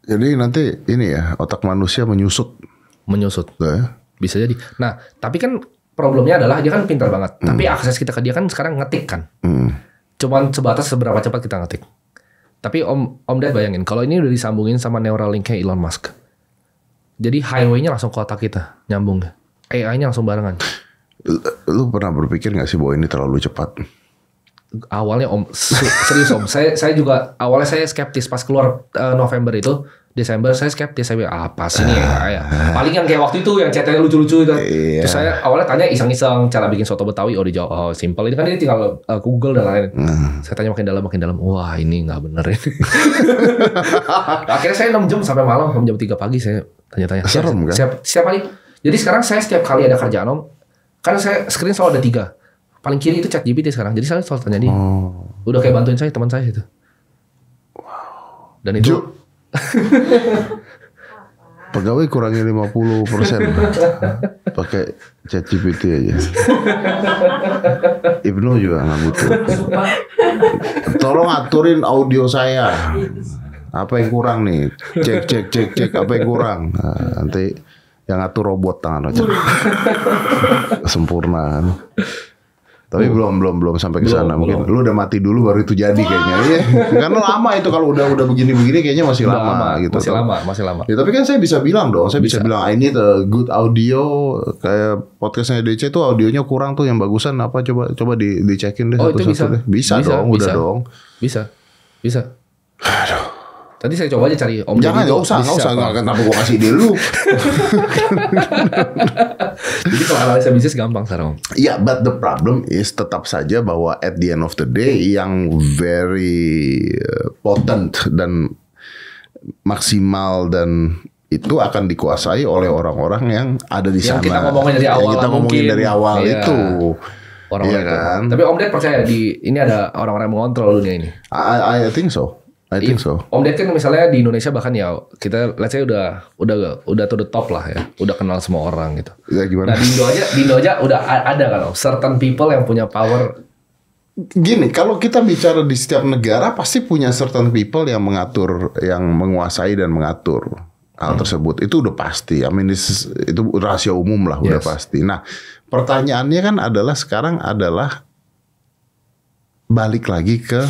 Jadi nanti ini ya otak manusia menyusut. Menyusut. Gitu ya. Bisa jadi. Nah, tapi kan problemnya adalah dia kan pintar banget. Hmm. Tapi akses kita ke dia kan sekarang ngetik kan. Hmm. Cuman sebatas seberapa cepat kita ngetik. Tapi Om Om Dad bayangin kalau ini udah disambungin sama neuralink linknya Elon Musk. Jadi highway-nya langsung ke otak kita, nyambung. AI-nya langsung barengan. Lu pernah berpikir gak sih bahwa ini terlalu cepat? Awalnya Om serius Om, saya saya juga awalnya saya skeptis pas keluar uh, November itu Desember saya skeptis saya bilang apa ah, sih ini uh, ya. paling yang kayak waktu itu yang chatnya lucu-lucu itu iya. terus saya awalnya tanya iseng-iseng cara bikin soto betawi oh dijawab oh simple ini kan ini tinggal uh, Google dan lain-lain mm. saya tanya makin dalam makin dalam wah ini nggak bener ini akhirnya saya 6 jam sampai malam jam 3 pagi saya tanya-tanya serem kan siap, siap jadi sekarang saya setiap kali ada kerjaan om karena saya screen selalu ada tiga paling kiri itu chat GPT sekarang jadi saya selalu tanya dia oh. udah kayak bantuin saya teman saya itu dan itu Pegawai kurangnya 50 persen. Pakai chat GPT aja. Ibnu juga nggak butuh. Gitu. Tolong aturin audio saya. Apa yang kurang nih? Cek, cek, cek, cek. Apa yang kurang? Nah, nanti yang atur robot tangan aja. Sempurna tapi uh. belum belum belum sampai ke sana. Mungkin belum. lu udah mati dulu baru itu jadi kayaknya. Iya. Karena lama itu kalau udah udah begini-begini kayaknya masih udah lama, lama gitu. Masih kan. lama, masih lama. Ya, tapi kan saya bisa bilang dong, saya bisa, bisa bilang ini the good audio kayak podcastnya DC tuh audionya kurang tuh yang bagusan apa coba coba di dicekin deh oh, satu-satu satu, bisa. deh. Bisa, bisa dong, bisa. udah dong. Bisa. Bisa. Aduh tadi saya coba aja cari Om Jangan, Deddy. Jangan, usah, nggak usah. Gak, kenapa gue kasih ide lu? Jadi kalau analisa bisnis gampang, sekarang. Iya, yeah, but the problem is tetap saja bahwa at the end of the day yang very eh, potent dan maksimal dan itu akan dikuasai oleh orang-orang yang ada di yang sana. Yang kita ngomongin dari awal. Yang kita ngomongin mungkin. dari awal yeah. itu. Orang-orang iya kan? Tapi Om Ded percaya di ini ada orang-orang yang mengontrol dunia ini. I, I think so. I think so. Om Ded misalnya di Indonesia bahkan ya kita let's say udah udah udah to the top lah ya, udah kenal semua orang gitu. Ya, gimana? Nah di Indo aja di Indo aja udah ada kan om, certain people yang punya power. Gini, kalau kita bicara di setiap negara pasti punya certain people yang mengatur, yang menguasai dan mengatur hal hmm. tersebut. Itu udah pasti. I mean itu rahasia umum lah yes. udah pasti. Nah pertanyaannya kan adalah sekarang adalah balik lagi ke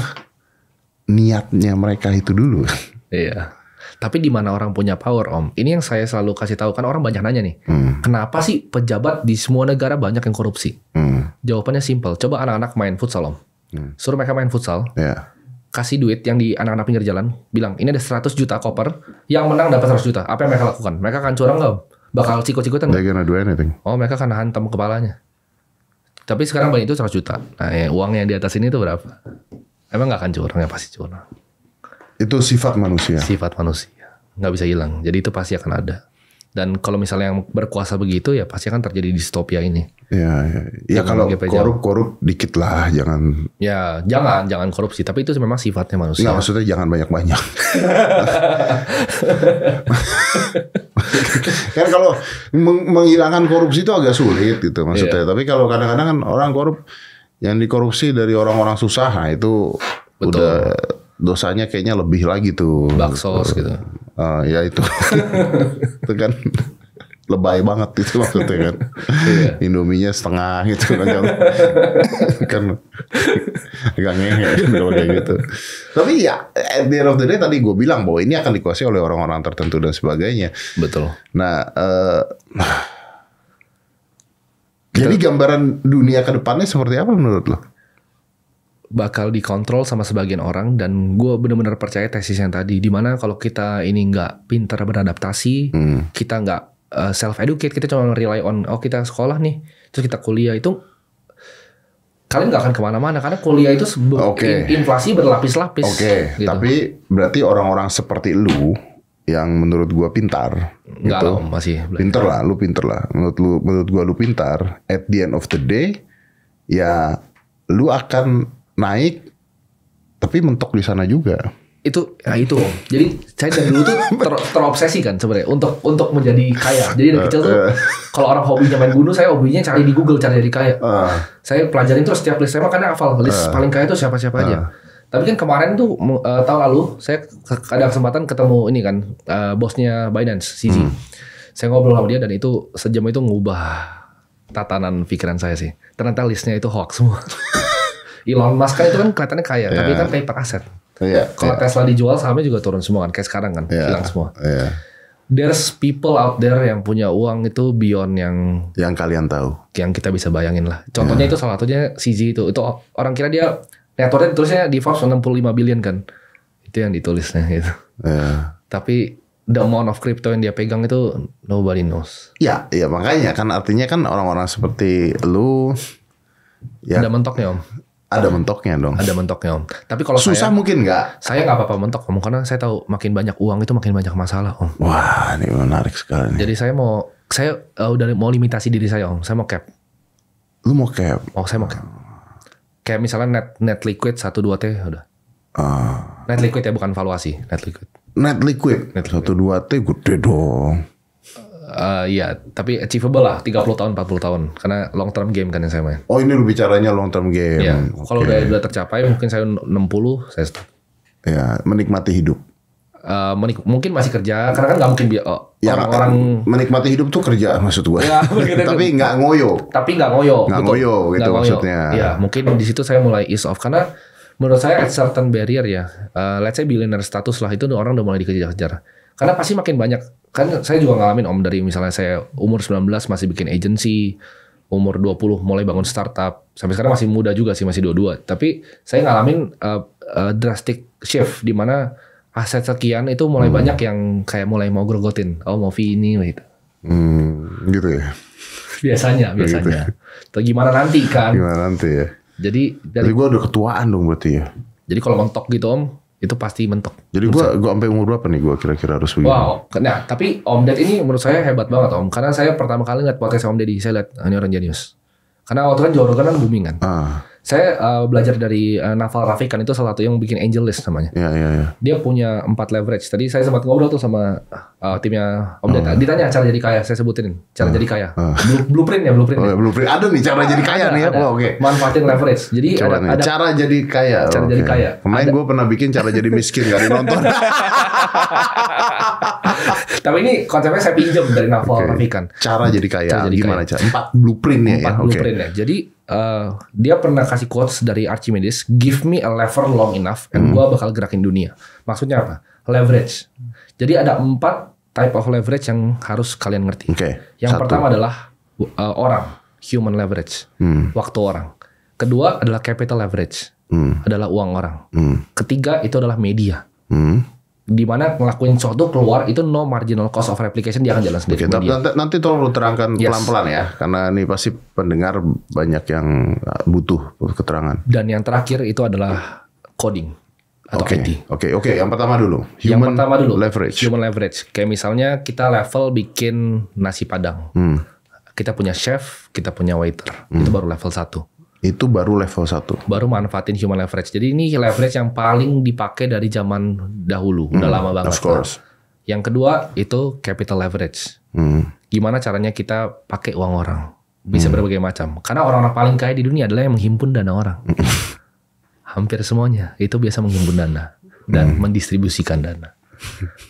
niatnya mereka itu dulu. Iya. Tapi di mana orang punya power, Om? Ini yang saya selalu kasih tahu kan orang banyak nanya nih. Hmm. Kenapa sih pejabat di semua negara banyak yang korupsi? Hmm. Jawabannya simpel. Coba anak-anak main futsal, Om. Hmm. Suruh mereka main futsal. Yeah. Kasih duit yang di anak-anak pinggir jalan, bilang, "Ini ada 100 juta koper, yang menang dapat 100 juta." Apa yang mereka lakukan? Mereka akan curang nggak? Bakal cikut-cikutan They're gonna do anything. Oh, mereka akan hantam kepalanya. Tapi sekarang banyak itu 100 juta. Nah, ya, uang yang di atas ini itu berapa? Emang nggak akan curang ya pasti curang. Itu sifat manusia. Sifat manusia, nggak bisa hilang. Jadi itu pasti akan ada. Dan kalau misalnya yang berkuasa begitu ya pasti akan terjadi distopia ini. Ya, ya. ya kalau korup-korup dikit lah, jangan. Ya, jangan, jangan korupsi. Tapi itu memang sifatnya manusia. Nggak maksudnya jangan banyak-banyak. kan kalau meng menghilangkan korupsi itu agak sulit gitu maksudnya. Yeah. Tapi kalau kadang-kadang kan orang korup yang dikorupsi dari orang-orang susah nah itu Betul. udah dosanya kayaknya lebih lagi tuh. Baksos gitu. Uh, ya itu. itu kan lebay banget itu maksudnya kan. Iya. Indominya setengah gitu kan. kan. kan agak ngehe kalau kayak gitu. Tapi ya at the end of the day tadi gue bilang bahwa ini akan dikuasai oleh orang-orang tertentu dan sebagainya. Betul. Nah, uh, jadi gambaran dunia ke depannya seperti apa menurut lo? bakal dikontrol sama sebagian orang dan gue bener-bener percaya tesis yang tadi dimana kalau kita ini nggak pintar beradaptasi hmm. kita nggak uh, eh, self educate kita cuma rely on oh kita sekolah nih terus kita kuliah itu kalian nggak akan kemana-mana karena kuliah itu okay. inflasi berlapis-lapis. Oke. Okay. Gitu. Tapi berarti orang-orang seperti lu yang menurut gua pintar Enggak gitu. masih belajar. pinter lah, lu pintar lah. Menurut lu menurut gua lu pintar. At the end of the day ya lu akan naik tapi mentok di sana juga. Itu nah itu. Jadi saya dari dulu tuh ter, terobsesi kan sebenarnya untuk untuk menjadi kaya. Jadi dari kecil tuh eh, eh. kalau orang hobinya main bunuh, saya hobinya cari di Google cari jadi kaya. Uh. Saya pelajarin terus setiap list saya makanya hafal list uh. Ah. paling kaya itu siapa-siapa uh. aja ah. Tapi kan kemarin tuh uh, tahun lalu saya ada kesempatan ketemu ini kan uh, bosnya Binance, CZ. Hmm. Saya ngobrol sama dia dan itu sejam itu ngubah tatanan pikiran saya sih. Ternyata listnya itu hoax semua. Elon Musk kan itu kan kelihatannya kaya, yeah. tapi iya. kan paper aset. Yeah, iya. Kalau yeah. Tesla dijual sahamnya juga turun semua kan, kayak sekarang kan, yeah. hilang semua. Yeah. There's people out there yang punya uang itu beyond yang yang kalian tahu, yang kita bisa bayangin lah. Contohnya yeah. itu salah satunya CZ itu, itu orang kira dia Reaktornya ditulisnya di Forbes 65 billion kan. Itu yang ditulisnya gitu. Yeah. Tapi the amount of crypto yang dia pegang itu nobody knows. Ya, ya makanya kan artinya kan orang-orang seperti lu ya ada mentoknya om. Ada mentoknya dong. Ada mentoknya om. Tapi kalau susah saya, mungkin nggak. Saya nggak apa-apa mentok om karena saya tahu makin banyak uang itu makin banyak masalah om. Wah ini menarik sekali. Nih. Jadi saya mau saya uh, udah mau limitasi diri saya om. Saya mau cap. Lu mau cap? Oh saya mau cap. Kayak misalnya net net liquid satu dua T udah. Uh, net liquid ya bukan valuasi, net liquid. Net liquid. Net liquid. 1 2 T gede dong. Uh, iya, tapi achievable lah 30 tahun 40 tahun karena long term game kan yang saya main. Oh, ini bicaranya long term game. Iya. Okay. Kalau udah udah tercapai mungkin saya 60 saya stop. Ya, menikmati hidup. Uh, menik mungkin masih kerja karena kan nggak mungkin oh, yang orang-orang menikmati hidup tuh kerja maksud gue. Ya, tapi nggak ngoyo. Tapi nggak ngoyo. Nggak ngoyo gitu gak maksudnya. Ya mungkin di situ saya mulai ease off karena menurut saya at certain barrier ya. Uh, let's say billionaire status lah itu orang udah mulai dikejar-kejar. Karena pasti makin banyak. Kan saya juga ngalamin om dari misalnya saya umur 19 masih bikin agency, umur 20 mulai bangun startup. Sampai sekarang masih muda juga sih, masih dua-dua. Tapi saya ngalamin uh, uh, drastic shift di mana aset sekian itu mulai hmm. banyak yang kayak mulai mau grogotin oh fee ini gitu hmm, gitu ya biasanya gitu biasanya ya. atau Tuh gimana nanti kan gimana nanti ya jadi dari jadi gue udah ketuaan dong berarti ya jadi kalau mentok gitu om itu pasti mentok. Jadi gua saya. gua sampai umur berapa nih gua kira-kira harus begini? Wow. Nah, tapi Om Ded ini menurut saya hebat banget Om karena saya pertama kali ngeliat podcast Om Deddy saya lihat ah, ini orang jenius. Karena waktu kan Joe Rogan kan booming kan. Ah saya uh, belajar dari uh, Naval Rafikan itu salah satu yang bikin angel list namanya. Iya, iya, iya. Dia punya empat leverage. Tadi saya sempat ngobrol tuh sama uh, timnya Om Deta. Uh. Ditanya cara jadi kaya, saya sebutin cara uh. jadi kaya. Uh. Blueprint ya, blueprint. Oh, ya. Blueprint. Ada nih cara jadi kaya ada, nih ya. Oh, oke. Okay. Manfaatin leverage. Jadi ada, ada cara jadi kaya. Cara okay. jadi kaya. Kemarin gue pernah bikin cara jadi miskin dari nonton. Tapi ini konsepnya saya pinjam dari Naval okay. Rafikan. Cara jadi kaya. Cara jadi Gimana kaya. cara? Empat blueprint empat ya. Empat blueprintnya. Okay. Jadi Eh, dia pernah kasih quotes dari Archimedes, give me a lever long enough and hmm. gua bakal gerakin dunia. Maksudnya apa? Leverage. Jadi ada empat type of leverage yang harus kalian ngerti. Okay. Yang Satu. pertama adalah uh, orang, human leverage, hmm. waktu orang. Kedua adalah capital leverage, hmm. adalah uang orang. Hmm. Ketiga itu adalah media. Hmm di mana ngelakuin sesuatu keluar itu no marginal cost of replication dia akan jalan sendiri. Okay, nanti, nanti tolong terangkan pelan-pelan yes. ya, karena ini pasti pendengar banyak yang uh, butuh keterangan. Dan yang terakhir itu adalah coding atau okay. IT. Oke, okay, oke. Okay. Yang pertama dulu. Human yang pertama dulu. Leverage. Human leverage. Kayak misalnya kita level bikin nasi padang. Hmm. Kita punya chef, kita punya waiter. Hmm. Itu baru level satu itu baru level 1. Baru manfaatin human leverage. Jadi ini leverage yang paling dipakai dari zaman dahulu, hmm, udah lama banget. Of course. Yang kedua itu capital leverage. Hmm. Gimana caranya kita pakai uang orang? Bisa hmm. berbagai macam. Karena orang-orang paling kaya di dunia adalah yang menghimpun dana orang. Hmm. Hampir semuanya itu biasa menghimpun dana dan hmm. mendistribusikan dana.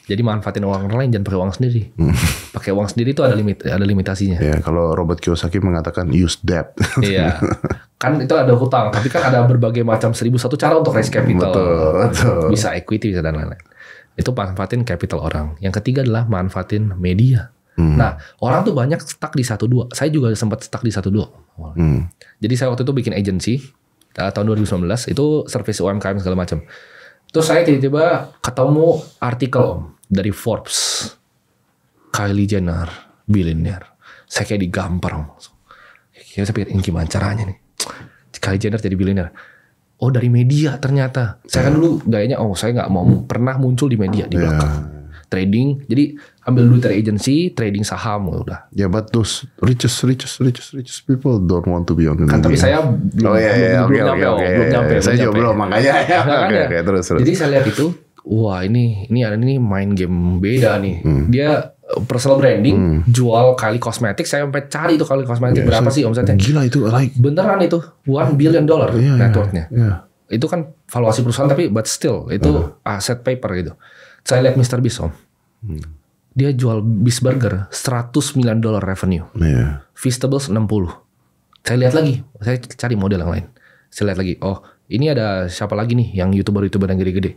Jadi manfaatin uang orang lain jangan pakai uang sendiri. pakai uang sendiri itu ada limit ada limitasinya. Iya, kalau Robert Kiyosaki mengatakan use debt. iya. Kan itu ada hutang, tapi kan ada berbagai macam seribu satu cara untuk raise capital. Betul, betul. Bisa equity bisa dan lain-lain. Itu manfaatin capital orang. Yang ketiga adalah manfaatin media. Hmm. Nah, orang tuh banyak stuck di satu dua. Saya juga sempat stuck di satu dua. Hmm. Jadi saya waktu itu bikin agency tahun 2019 itu service UMKM segala macam Terus saya tiba-tiba ketemu artikel om dari Forbes. Kylie Jenner, billionaire. Saya kayak digampar om. Ya, saya pikir ini gimana caranya nih. Kylie Jenner jadi billionaire. Oh dari media ternyata. Saya kan ya. dulu gayanya oh saya nggak mau pernah muncul di media di ya. belakang. Trading. Jadi ambil duit dari agency, trading saham udah. Gitu ya, yeah, but those richest, richest, richest, richest people don't want to be on the Kan, tapi saya belum, oh, iya, iya, belum, okay, nyampe, okay, belum iya, nyampe, saya juga belum makanya. Nah, kan ya, nah, okay, okay, terus, terus. Jadi saya lihat itu, wah ini ini ada ini main game beda hmm. nih. Hmm. Dia uh, personal branding hmm. jual kali kosmetik saya sampai cari itu kali kosmetik yeah, berapa sih omsetnya gila itu like beneran itu one billion dollar yeah, networknya yeah, yeah. itu kan valuasi perusahaan tapi but still itu uh. aset paper gitu saya lihat Mr Bisom. hmm dia jual bis Burger 109 dolar revenue. Yeah. Iya. Feastables 60. Saya lihat lagi, saya cari model yang lain. Saya lihat lagi, oh ini ada siapa lagi nih yang youtuber-youtuber yang gede-gede.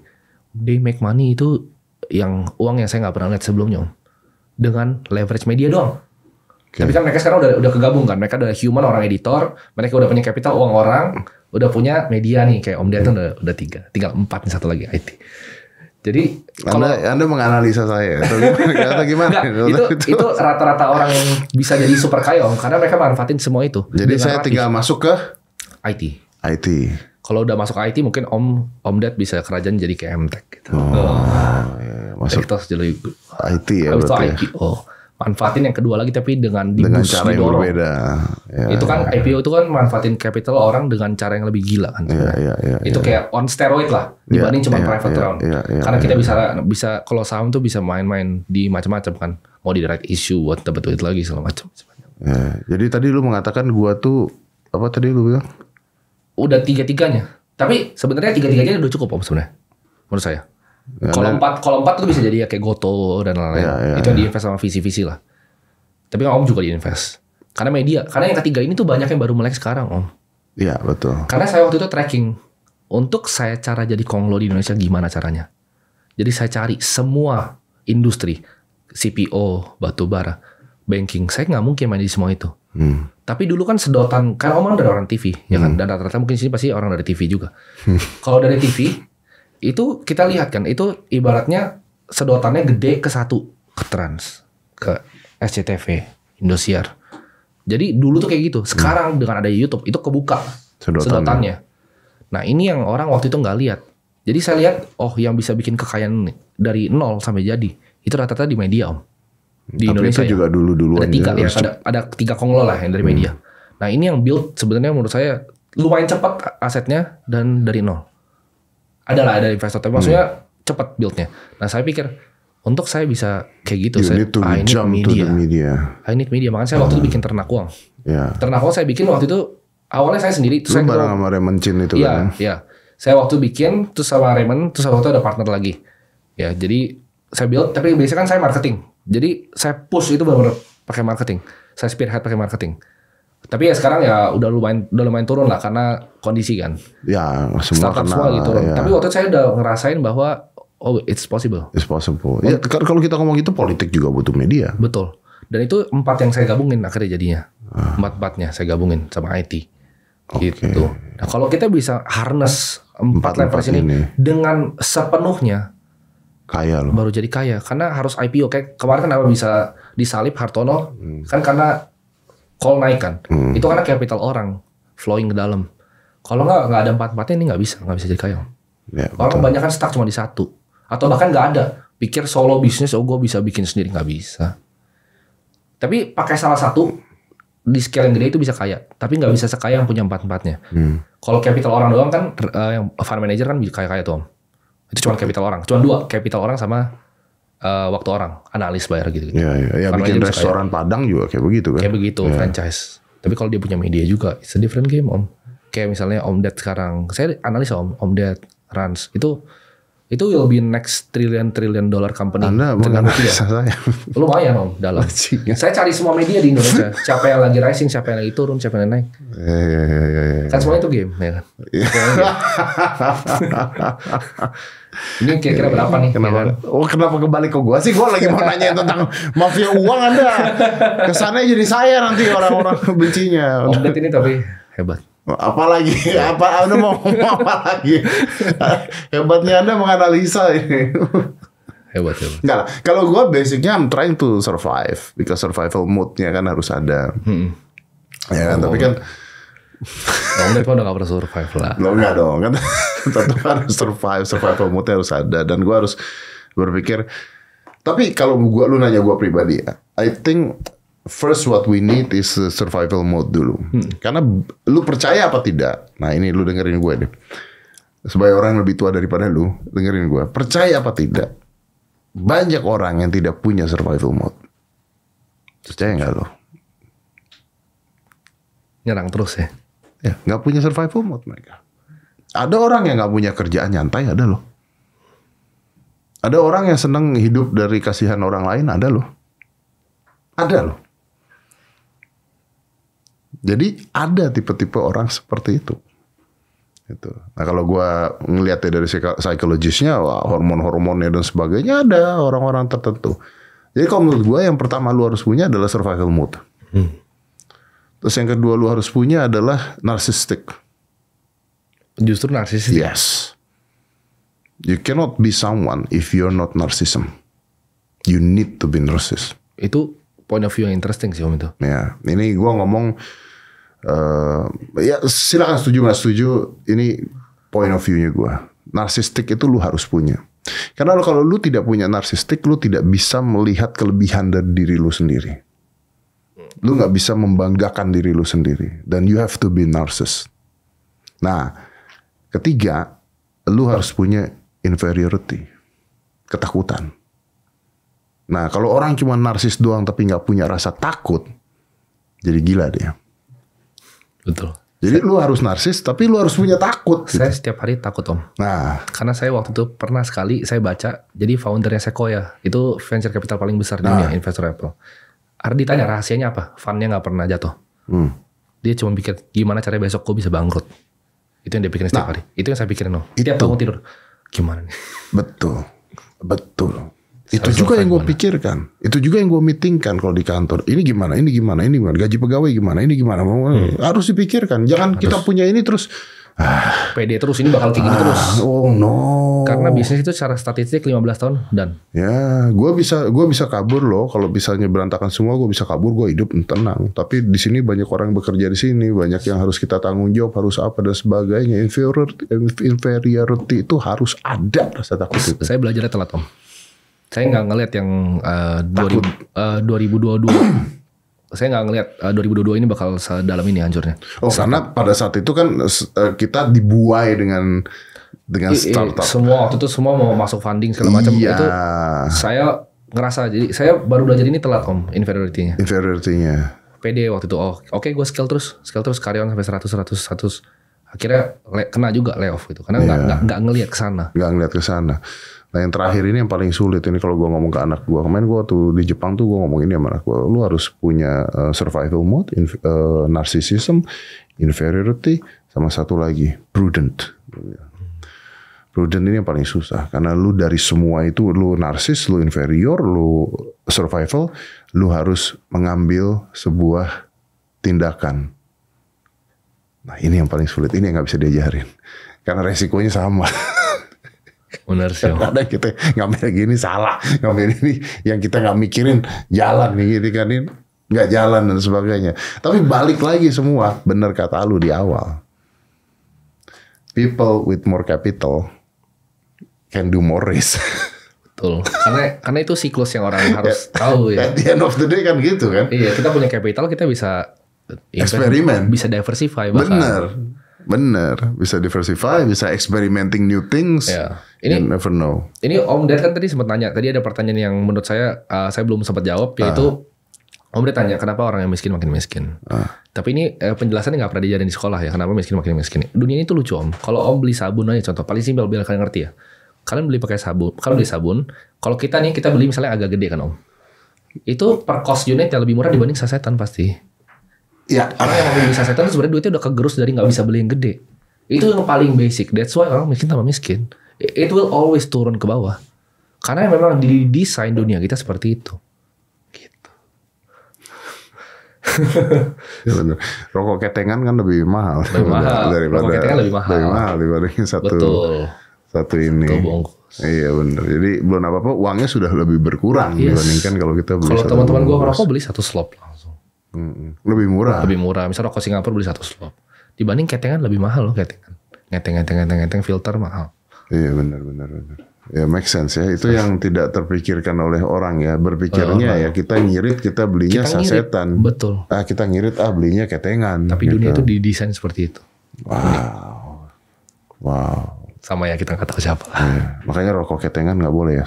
They make money itu yang uang yang saya nggak pernah lihat sebelumnya Dengan leverage media doang. Okay. Tapi kan mereka sekarang udah udah kegabung kan. Mereka udah human orang editor, mereka udah punya capital uang orang, udah punya media nih kayak Om dia hmm. udah, udah tiga, tinggal empat nih satu lagi IT. Jadi Anda kalau, Anda menganalisa saya atau gimana? atau gimana? Enggak, itu itu rata-rata orang yang bisa jadi super kaya om karena mereka manfaatin semua itu. Jadi saya rapi. tinggal masuk ke IT. IT. Kalau udah masuk IT mungkin Om Om Dad bisa kerajaan jadi kayak MTech gitu. Oh, oh. Ya, masuk. jadi IT ya berarti. IT. Ya. Oh manfaatin yang kedua lagi tapi dengan di dengan cara yang berbeda. Ya, itu kan ya, ya. IPO itu kan manfaatin capital orang dengan cara yang lebih gila kan. Ya, ya, ya, itu ya. kayak on steroid lah iya, dibanding ya, cuma ya, private ya, round. Ya, ya, Karena ya, kita ya. bisa iya. bisa kalau saham tuh bisa main-main di macam-macam kan. Mau di direct issue buat dapat duit lagi segala macam. Ya, jadi tadi lu mengatakan gua tuh apa tadi lu bilang? Udah tiga-tiganya. Tapi sebenarnya tiga-tiganya udah cukup om sebenarnya. Menurut saya. Kalau empat, kalau empat tuh bisa jadi ya kayak Goto dan lain-lain. Ya, ya, itu ya. diinvest sama visi-visi lah. Tapi om juga diinvest. Karena media, karena yang ketiga ini tuh banyak yang baru melek sekarang om. Iya betul. Karena saya waktu itu tracking untuk saya cara jadi konglo di Indonesia gimana caranya. Jadi saya cari semua industri, CPO, batubara, banking. Saya nggak mungkin main di semua itu. Hmm. Tapi dulu kan sedotan, karena Om kan dari orang TV, ya kan? Hmm. Dan rata-rata mungkin sini pasti orang dari TV juga. Kalau dari TV, itu kita lihat kan, itu ibaratnya sedotannya gede ke satu ke Trans, ke SCTV, Indosiar. Jadi dulu tuh kayak gitu. Hmm. Sekarang hmm. dengan ada YouTube itu kebuka sedotannya. sedotannya. Nah ini yang orang waktu itu nggak lihat. Jadi saya lihat, oh yang bisa bikin kekayaan nih dari nol sampai jadi itu rata-rata di media om. Di Tapi Indonesia itu ya. juga dulu dulu ada tiga ya, ya ada, ada tiga konglomerat lah yang dari hmm. media. Nah ini yang build sebenarnya menurut saya lumayan cepat asetnya dan dari nol. Ada lah ada investor tapi maksudnya hmm. cepat buildnya. Nah saya pikir untuk saya bisa kayak gitu you saya need to I need jump media. To the media. I need media. Makanya saya uh. waktu itu hmm. bikin ternak uang. Yeah. Ternak uang saya bikin waktu itu awalnya saya sendiri terus saya bareng sama Raymond Chin itu ya, kan. Iya, iya. Saya waktu bikin terus sama Raymond terus waktu itu ada partner lagi. Ya, jadi saya build tapi biasanya kan saya marketing. Jadi saya push itu benar-benar pakai marketing. Saya spearhead pakai marketing. Tapi ya sekarang ya udah lumayan udah lumayan turun lah karena kondisi kan. Ya semua Startup kena, semua gitu. Ya. Tapi waktu itu saya udah ngerasain bahwa oh it's possible. It's possible. Ya, kalau kita ngomong itu politik juga butuh media. Betul. Dan itu empat yang saya gabungin akhirnya jadinya. Ah. Empat-empatnya saya gabungin sama IT. Okay. Gitu. Nah, kalau kita bisa harness empat, level ini, ini dengan sepenuhnya kaya loh. Baru jadi kaya karena harus IPO kayak kemarin kenapa bisa disalip Hartono hmm. kan karena call naik kan. Hmm. Itu karena capital orang flowing ke dalam. Kalau nggak nggak ada empat empatnya ini nggak bisa nggak bisa jadi kaya. Ya, orang banyak kan stuck cuma di satu atau bahkan nggak ada pikir solo bisnis oh gue bisa bikin sendiri nggak bisa. Tapi pakai salah satu di scale yang gede itu bisa kaya, tapi nggak bisa sekaya yang punya empat empatnya. Hmm. Kalau capital orang doang kan, uh, yang fund manager kan kaya kaya tuh om. Itu cuma capital orang, cuma dua capital orang sama uh, waktu orang, analis bayar gitu. -gitu. Ya, ya, ya Karena bikin restoran kayak, Padang juga kayak begitu kan. Kayak begitu ya. franchise. Tapi kalau dia punya media juga, it's a different game om. Kayak misalnya Om Ded sekarang, saya analis om, Om Ded, Rans, itu itu will be next trillion trillion dollar company. Anda mengambil saya. Lumayan om dalam. Saya cari semua media di Indonesia. siapa yang lagi rising, siapa yang lagi turun, siapa yang naik. Eh, iya, iya, iya, kan semua itu game, ya kan. Ini kira-kira berapa nih? Ya kenapa? Ya kan? Oh kenapa kembali ke gua sih? Gua lagi mau nanya tentang mafia uang Anda. Kesannya jadi saya nanti orang-orang bencinya. Update ini tapi hebat apalagi iya. apa Anda mau ngomong apa lagi hebatnya Anda menganalisa ini hebat hebat Enggak lah kalau gue basicnya I'm trying to survive because survival moodnya kan harus ada hmm. ya kan oh, tapi kan Om Ded udah gak pernah survive lah Lo enggak dong kan Tetap harus survive Survival moodnya harus ada Dan gue harus berpikir Tapi kalau gua, lu nanya gue pribadi ya I think first what we need is survival mode dulu. Hmm. Karena lu percaya apa tidak? Nah ini lu dengerin gue deh. Sebagai orang yang lebih tua daripada lu, dengerin gue. Percaya apa tidak? Banyak orang yang tidak punya survival mode. Percaya nggak lo? Nyerang terus ya? Ya, nggak punya survival mode mereka. Ada orang yang nggak punya kerjaan nyantai, ada loh. Ada orang yang seneng hidup dari kasihan orang lain, ada loh. Ada loh. Jadi ada tipe-tipe orang seperti itu. Itu. Nah kalau gue ngelihatnya dari psikologisnya, hormon-hormonnya dan sebagainya ada orang-orang tertentu. Jadi kalau menurut gue yang pertama lu harus punya adalah survival mode. Hmm. Terus yang kedua lu harus punya adalah narcissistic. Justru narsistik. Yes. You cannot be someone if you're not narcissism. You need to be narcissist. Itu point of view yang interesting sih om itu. Ya, ini gue ngomong uh, ya silakan setuju nggak setuju ini point of view-nya gue narsistik itu lu harus punya karena kalau lu tidak punya narsistik lu tidak bisa melihat kelebihan dari diri lu sendiri lu nggak bisa membanggakan diri lu sendiri dan you have to be narcissist nah ketiga lu harus punya inferiority ketakutan nah kalau orang cuma narsis doang tapi nggak punya rasa takut jadi gila dia Betul. Jadi saya, lu harus narsis, tapi lu harus punya takut. Saya setiap hari takut om. Nah, karena saya waktu itu pernah sekali saya baca, jadi foundernya Sequoia ya. itu venture capital paling besar di nah. dunia investor Apple. Ardi tanya nah. rahasianya apa? Fundnya nggak pernah jatuh. Hmm. Dia cuma pikir gimana caranya besok gue bisa bangkrut. Itu yang dia pikirin nah, setiap hari. Itu yang saya pikirin om. Setiap bangun tidur, gimana nih? Betul, betul. Itu Harus juga yang gue pikirkan. Itu juga yang gue meetingkan kalau di kantor. Ini gimana? Ini gimana? Ini gimana? Gaji pegawai gimana? Ini gimana? Hmm. Harus dipikirkan. Jangan Harus. kita punya ini terus ah, PD terus ini bakal tinggi ah, terus. Oh no. Karena bisnis itu secara statistik 15 tahun dan. Ya, gue bisa gue bisa kabur loh kalau misalnya berantakan semua gue bisa kabur gue hidup tenang. Tapi di sini banyak orang bekerja di sini banyak yang harus kita tanggung jawab harus apa dan sebagainya inferiority, inferiority itu harus ada rasa takut itu. Saya belajarnya telat om saya nggak ngelihat yang uh, 2000, uh, 2022 saya nggak ngelihat eh, uh, 2022 ini bakal sedalam ini hancurnya. Oh, Sampai. karena pada saat itu kan uh, kita dibuai dengan dengan startup. Semua waktu itu semua mau masuk funding segala macam iya. itu saya ngerasa jadi saya baru belajar ini telat om inferiority-nya. Inferiority-nya. PD waktu itu oh oke okay, gue scale terus scale terus karyawan sampai 100 100 100 akhirnya kena juga layoff gitu karena nggak yeah. nggak ngelihat ke sana. Nggak ngelihat ke sana. Nah yang terakhir ini yang paling sulit ini kalau gue ngomong ke anak gue kemarin gue tuh di Jepang tuh gue ngomong ini sama anak gue, lu harus punya uh, survival mode, in, uh, eh, narcissism, inferiority, sama satu lagi prudent. Prudent ini yang paling susah karena lu dari semua itu lu narsis, lu inferior, lu survival, lu harus mengambil sebuah tindakan. Nah ini yang paling sulit, ini yang nggak bisa diajarin karena resikonya sama. Benar sih. Kadang kita ngambil gini salah, ngambil ini yang kita nggak mikirin jalan nih gitu kan ini nggak jalan dan sebagainya. Tapi balik lagi semua, bener kata lu di awal. People with more capital can do more risk. Betul. Karena karena itu siklus yang orang harus tahu ya. At the end of the day kan gitu kan. Iya, kita punya capital kita bisa eksperimen, bisa diversify bahkan. Bener Bener, bisa diversify, bisa experimenting new things. Yeah. Ini you never know. Ini Om Ded kan tadi sempat nanya, tadi ada pertanyaan yang menurut saya uh, saya belum sempat jawab ah. yaitu uh. Om dia tanya kenapa orang yang miskin makin miskin. Ah. Tapi ini eh, penjelasannya nggak pernah diajarin di sekolah ya, kenapa miskin makin miskin. Dunia ini tuh lucu Om. Kalau Om beli sabun aja contoh, paling simpel biar kalian ngerti ya. Kalian beli pakai sabun, kalau beli sabun, kalau kita nih kita beli misalnya agak gede kan Om. Itu per cost unit yang lebih murah dibanding sasetan pasti Iya. Orang yang mau bisa setan sebenarnya duitnya udah kegerus dari nggak bisa beli yang gede. Itu yang paling basic. That's why orang miskin tambah miskin. It will always turun ke bawah. Karena memang di desain dunia kita seperti itu. Gitu. Ya bener. Rokok ketengan kan lebih mahal. Lebih mahal. Rokok ketengan lebih mahal. Lebih mahal dibandingin satu. Betul. Satu ini. Satu Iya benar. Jadi belum apa-apa uangnya sudah lebih berkurang nah, yes. dibandingkan kalau kita beli Kalau teman-teman gue ngerokok beli satu slop lah lebih murah. Lebih murah. Misal rokok Singapura beli satu slop. Dibanding ketengan lebih mahal loh ketengan. Ngeteng, ngeteng, ngeteng, ngeteng, filter mahal. Iya benar, benar, benar. Ya make sense ya. Itu yang tidak terpikirkan oleh orang ya. Berpikirnya oh, ya kita ngirit, kita belinya kita sasetan. betul. Ah kita ngirit, ah belinya ketengan. Tapi gitu. dunia itu didesain seperti itu. Wow. Wow sama ya kita nggak tahu siapa. Ya, makanya rokok ketengan nggak boleh ya.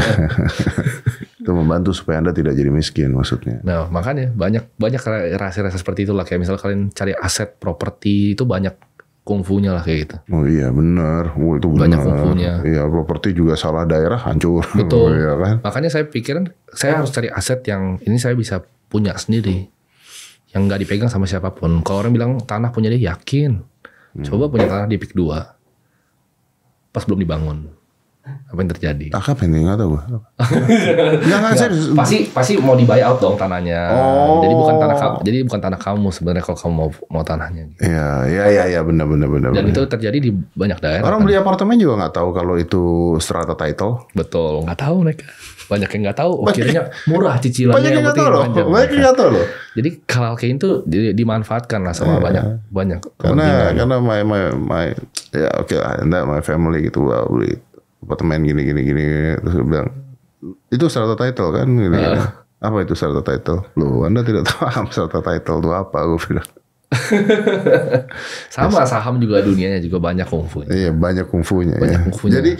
itu membantu supaya anda tidak jadi miskin maksudnya. Nah makanya banyak banyak rahasia-rahasia seperti itulah kayak misalnya kalian cari aset properti itu banyak kungfunya lah kayak gitu. Oh iya benar, oh, itu benar. Banyak kungfunya. Iya properti juga salah daerah hancur. Betul. ya, kan? Makanya saya pikirin saya harus cari aset yang ini saya bisa punya sendiri, yang nggak dipegang sama siapapun. Kalau orang bilang tanah punya dia yakin, hmm. coba punya tanah di pik dua pas belum dibangun apa yang terjadi? Aku ini nggak tahu gue. nggak nggak Pasti pasti mau dibayar out dong tanahnya. Oh. Jadi bukan tanah kamu, jadi bukan tanah kamu sebenarnya kalau kamu mau mau tanahnya. Gitu. Iya iya iya ya, benar benar benar. Dan bener. itu terjadi di banyak daerah. Orang kan? beli apartemen juga nggak tahu kalau itu strata title. Betul. Nggak tahu mereka banyak yang nggak tahu akhirnya murah cicilannya banyak yang nggak tahu banyak yang nggak tahu loh jadi kalau kayak itu dimanfaatkan lah sama yeah. banyak banyak karena ya. karena my my my ya oke okay lah anda my family gitu wah beli apartemen gini gini gini terus bilang itu serta title kan gini, gitu kan. uh. Ah. gini. apa itu serta title lu anda tidak tahu serta title itu apa gue bilang Sama saham juga dunianya juga banyak kungfunya. Iya, banyak kungfunya. Banyak ya. kungfunya. Jadi,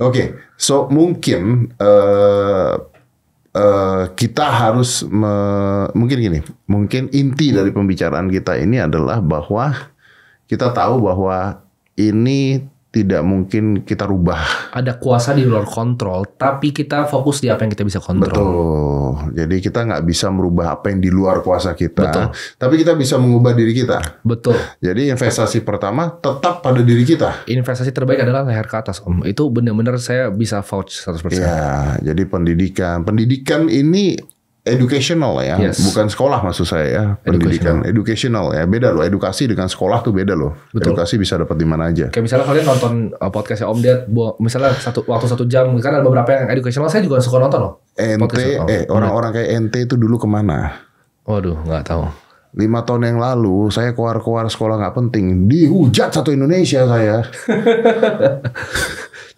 oke, okay. so mungkin uh, uh, kita harus me, mungkin gini, mungkin inti dari pembicaraan kita ini adalah bahwa kita tahu bahwa ini tidak mungkin kita rubah. Ada kuasa di luar kontrol, tapi kita fokus di apa yang kita bisa kontrol. Betul. Jadi kita nggak bisa merubah apa yang di luar kuasa kita, Betul. tapi kita bisa mengubah diri kita. Betul. Jadi investasi pertama tetap pada diri kita. Investasi terbaik adalah leher ke atas, Om. Itu benar-benar saya bisa vouch 100%. Ya, jadi pendidikan. Pendidikan ini educational ya, yes. bukan sekolah maksud saya ya, pendidikan educational. ya. Beda loh, edukasi dengan sekolah tuh beda loh. Betul. Edukasi bisa dapat di mana aja. Kayak misalnya kalian nonton uh, podcastnya Om Ded, misalnya satu waktu satu jam, kan ada beberapa yang educational, saya juga suka nonton loh. NT, eh orang-orang kayak NT itu dulu kemana? Waduh, nggak tahu. Lima tahun yang lalu saya keluar-keluar sekolah nggak penting, dihujat satu Indonesia saya.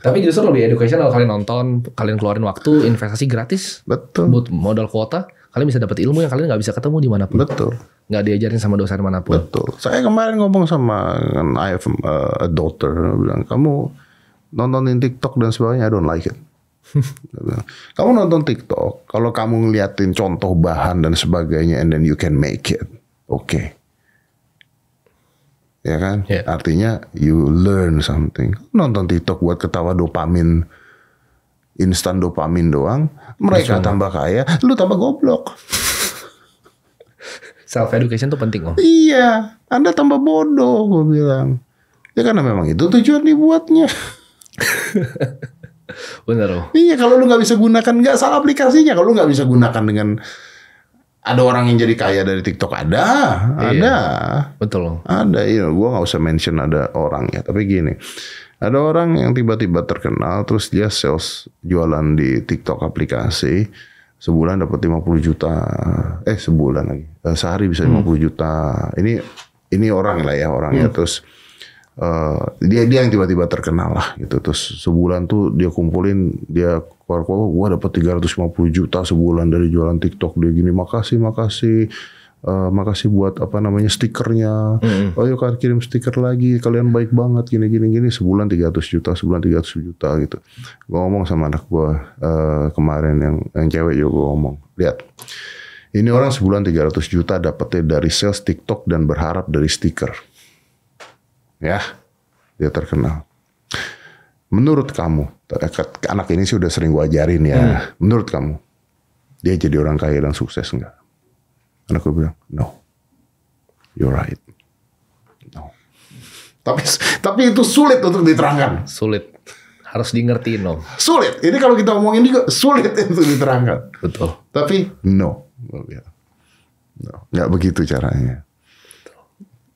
Tapi justru lebih educational kalian nonton, kalian keluarin waktu, investasi gratis. Betul. Buat modal kuota, kalian bisa dapat ilmu yang kalian nggak bisa ketemu di dimanapun. Betul. Nggak diajarin sama dosen manapun. Betul. Saya kemarin ngomong sama I have uh, a daughter, bilang kamu nontonin TikTok dan sebagainya, I don't like it. kamu nonton TikTok, kalau kamu ngeliatin contoh bahan dan sebagainya, and then you can make it, oke. Okay ya kan? Yeah. Artinya you learn something. Nonton TikTok buat ketawa dopamin, instan dopamin doang. Mereka Masuk tambah kaya, lu tambah goblok. Self education tuh penting om. Iya, anda tambah bodoh, gue bilang. Ya karena memang itu tujuan dibuatnya. Bener om. Iya, kalau lu nggak bisa gunakan, nggak salah aplikasinya. Kalau lu nggak bisa gunakan dengan ada orang yang jadi kaya dari TikTok ada, iya, ada, betul. Ada, ya, you know, gua nggak usah mention ada orang ya, tapi gini, ada orang yang tiba-tiba terkenal, terus dia sales jualan di TikTok aplikasi, sebulan dapat 50 juta, eh sebulan lagi, eh, sehari bisa 50 hmm. juta. Ini ini orang lah ya orangnya, hmm. terus Uh, dia dia yang tiba-tiba terkenal lah gitu terus sebulan tuh dia kumpulin dia keluar-keluar gua dapat 350 juta sebulan dari jualan TikTok dia gini makasih makasih uh, makasih buat apa namanya stikernya. Mm-hmm. Oh yuk kirim stiker lagi. Kalian baik banget gini gini gini sebulan 300 juta, sebulan 300 juta gitu. Gue ngomong sama anak gua uh, kemarin yang yang cewek juga gua ngomong, lihat. Ini orang sebulan 300 juta dapetnya dari sales TikTok dan berharap dari stiker ya dia terkenal menurut kamu eh, anak ini sih udah sering gue ajarin ya hmm. menurut kamu dia jadi orang kaya dan sukses enggak Anakku bilang no you're right no tapi tapi itu sulit untuk diterangkan sulit harus diingetin, no. sulit ini kalau kita ngomongin juga sulit untuk diterangkan betul tapi no no nggak begitu caranya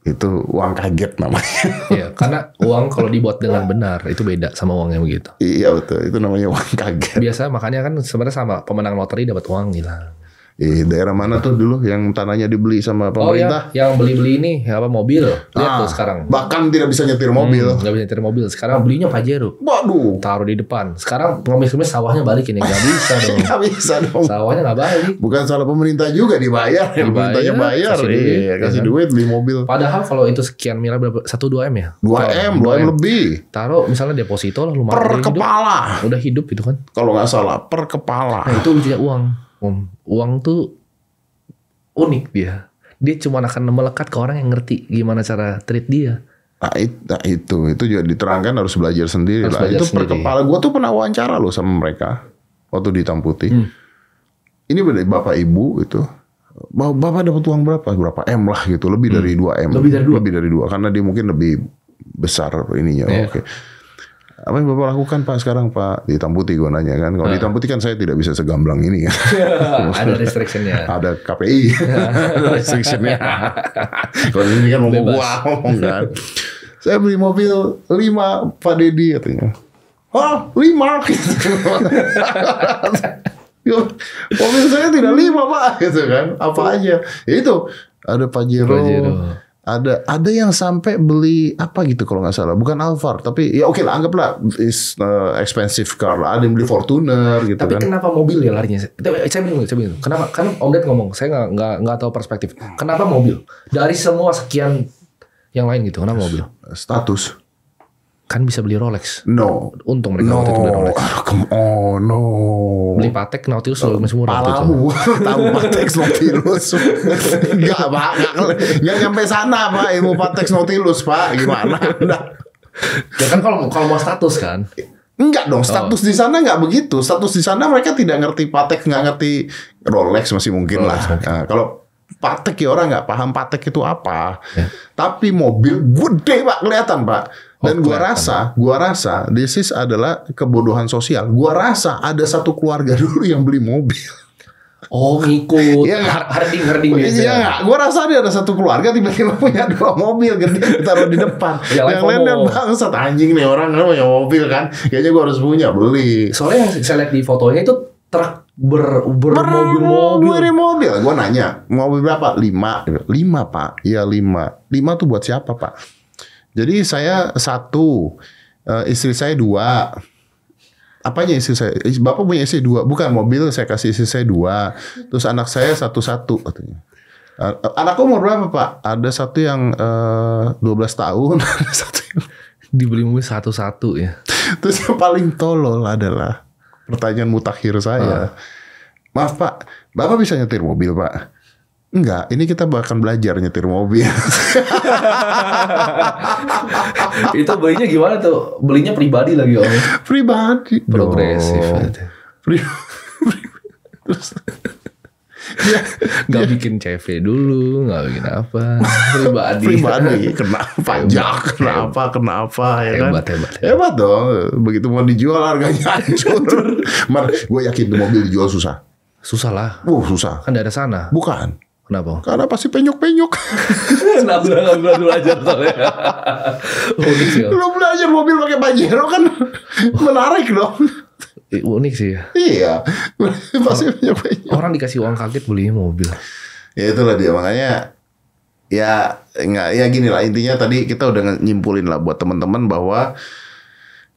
itu uang kaget namanya. Iya, karena uang kalau dibuat dengan benar itu beda sama uang yang begitu. Iya betul, itu namanya uang kaget. Biasa makanya kan sebenarnya sama pemenang loteri dapat uang gila. Eh, daerah mana tuh dulu yang tanahnya dibeli sama oh, pemerintah? Oh, ya. yang beli-beli ini apa mobil. Lihat ah, tuh sekarang. Bahkan tidak bisa nyetir mobil. Hmm, gak bisa nyetir mobil. Sekarang belinya Pajero. Waduh. Taruh di depan. Sekarang pengemis-pengemis sawahnya balik ini Gak bisa dong. gak bisa dong. Sawahnya gak balik. Bukan salah pemerintah juga dibayar. dibayar pemerintahnya bayar. Kasih duit. Iya, ya kasih kan? duit beli mobil. Padahal kalau itu sekian miliar berapa? 1 2 M ya? 2 M, 2 M, lebih. Taruh misalnya deposito lah lumayan. Per kepala. Hidup. Udah hidup itu kan. Kalau nggak salah per kepala. Nah, itu ujungnya uang. Om, uang tuh unik dia. Dia cuma akan melekat ke orang yang ngerti gimana cara treat dia. Nah, it, nah itu itu juga diterangkan harus belajar sendiri harus lah. Belajar itu sendiri. kepala gue tuh pernah wawancara loh sama mereka waktu di Tamputi. Hmm. Ini beda bapak ibu itu. Bapak dapat uang berapa? Berapa M lah gitu, lebih hmm. dari 2 M. Lebih dari 2. Lebih dari 2 karena dia mungkin lebih besar ininya. Yeah. Oke. Okay apa yang bapak lakukan pak sekarang pak di Tamputi gue nanya kan kalau di ah. di Tamputi kan saya tidak bisa segamblang ini ya ada restriksinya. ada KPI Restriksinya. kalau ini kan mau gua ngomong kan saya beli mobil lima Pak Deddy katanya oh lima mobil saya tidak lima pak gitu kan apa aja ya itu ada Pajero, Pajero ada ada yang sampai beli apa gitu kalau nggak salah bukan Alphard tapi ya oke okay lah anggaplah is uh, expensive car lah ada yang beli Fortuner gitu tapi kan tapi kenapa mobil ya larinya eh, saya bingung saya bingung kenapa kan Om Ded ngomong saya nggak nggak nggak tahu perspektif kenapa mobil dari semua sekian yang lain gitu kenapa mobil status kan bisa beli Rolex. No. Untung mereka no. waktu itu beli Rolex. Oh no. Beli Patek Nautilus selalu masih murah Palamu. Tahu Patek Nautilus. Enggak, Pak. Enggak nyampe sana, Pak. Ilmu Patek Nautilus, Pak. Gimana? ya kan kalau kalau mau status kan. Enggak dong, oh. status oh. di sana enggak begitu. Status di sana mereka tidak ngerti Patek, nggak ngerti Rolex masih mungkin Rolex, lah. Okay. Nah, kalau Patek ya orang nggak paham Patek itu apa. Ya. Tapi mobil gede pak kelihatan pak dan oh, gua rasa, ya. gua rasa this is adalah kebodohan sosial. Gua rasa ada satu keluarga dulu yang beli mobil. Oh ngikut ya, harding harding biasa. Iya nggak? Gua rasa dia ada satu keluarga tiba-tiba punya dua mobil gede taruh di depan. yang lain dan bangsat anjing nih orang kan punya mobil kan. Kayaknya gua harus punya beli. Soalnya yang saya lihat di fotonya itu truk ber ber mobil Ber mobil. Gua nanya mobil berapa? Lima. Lima pak. Iya lima. Lima tuh buat siapa pak? Jadi saya satu, uh, istri saya dua. Apanya istri saya? Bapak punya istri dua, bukan mobil saya kasih istri saya dua. Terus anak saya satu-satu katanya. Anakku umur berapa pak? Ada satu yang uh, belas tahun, ada satu yang... Dibeli mobil satu-satu ya. Terus yang paling tolol adalah pertanyaan mutakhir saya. Uh. Maaf pak, bapak bisa nyetir mobil pak? Enggak, ini kita bahkan belajar nyetir mobil. itu belinya gimana tuh? Belinya pribadi lagi om. Pribadi. Progresif. Pri Terus ya, nggak bikin CV dulu, gak bikin apa, pribadi. pribadi, kenapa? pajak ya, kenapa, kenapa, ya kan? Hebat, hebat, hebat. Hebat dong, begitu mau dijual harganya hancur. gue yakin mobil dijual susah. Susah lah. Uh, susah. Kan dari sana. Bukan. Kenapa? Karena pasti penyok-penyok. Nah, udah nggak belajar soalnya. unik ya. belajar mobil pakai pajero kan menarik dong. Unik sih. Ya. Iya. pasti penyok-penyok. Orang dikasih uang kaget beli mobil. Ya itulah dia makanya ya nggak ya gini lah intinya tadi kita udah nyimpulin lah buat teman-teman bahwa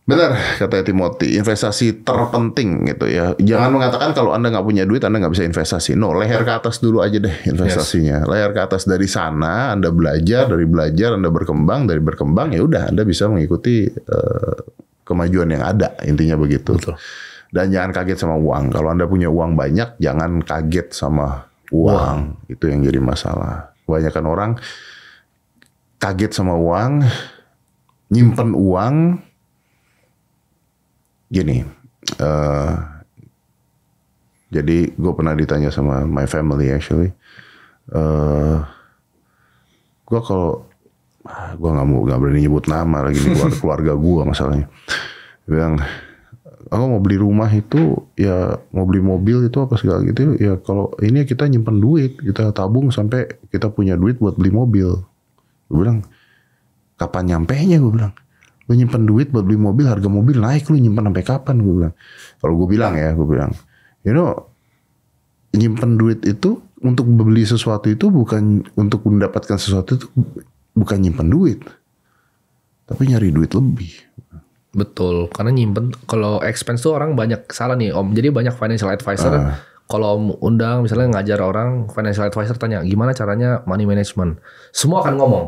Benar kata Timothy, investasi terpenting gitu ya. Jangan mengatakan kalau Anda nggak punya duit Anda nggak bisa investasi. No, leher ke atas dulu aja deh investasinya. Yes. Leher ke atas dari sana Anda belajar, dari belajar Anda berkembang, dari berkembang ya udah Anda bisa mengikuti uh, kemajuan yang ada intinya begitu. Betul. Dan jangan kaget sama uang. Kalau Anda punya uang banyak, jangan kaget sama uang. Wow. Itu yang jadi masalah. Kebanyakan orang kaget sama uang, nyimpen uang gini, uh, jadi gue pernah ditanya sama my family actually, uh, eh, gue kalau ah, gue nggak mau nggak berani nyebut nama lagi nih keluarga, keluarga gue masalahnya, bilang aku mau beli rumah itu ya mau beli mobil itu apa segala gitu ya kalau ini kita nyimpan duit kita tabung sampai kita punya duit buat beli mobil gue bilang kapan nyampe nya gue bilang lu nyimpen duit buat beli mobil harga mobil naik lu nyimpan sampai kapan gue bilang kalau gue bilang ya gue bilang you know nyimpen duit itu untuk beli sesuatu itu bukan untuk mendapatkan sesuatu itu bukan nyimpan duit tapi nyari duit lebih betul karena nyimpan kalau expense tuh orang banyak salah nih om jadi banyak financial advisor uh. kalau om undang misalnya ngajar orang financial advisor tanya gimana caranya money management semua akan ngomong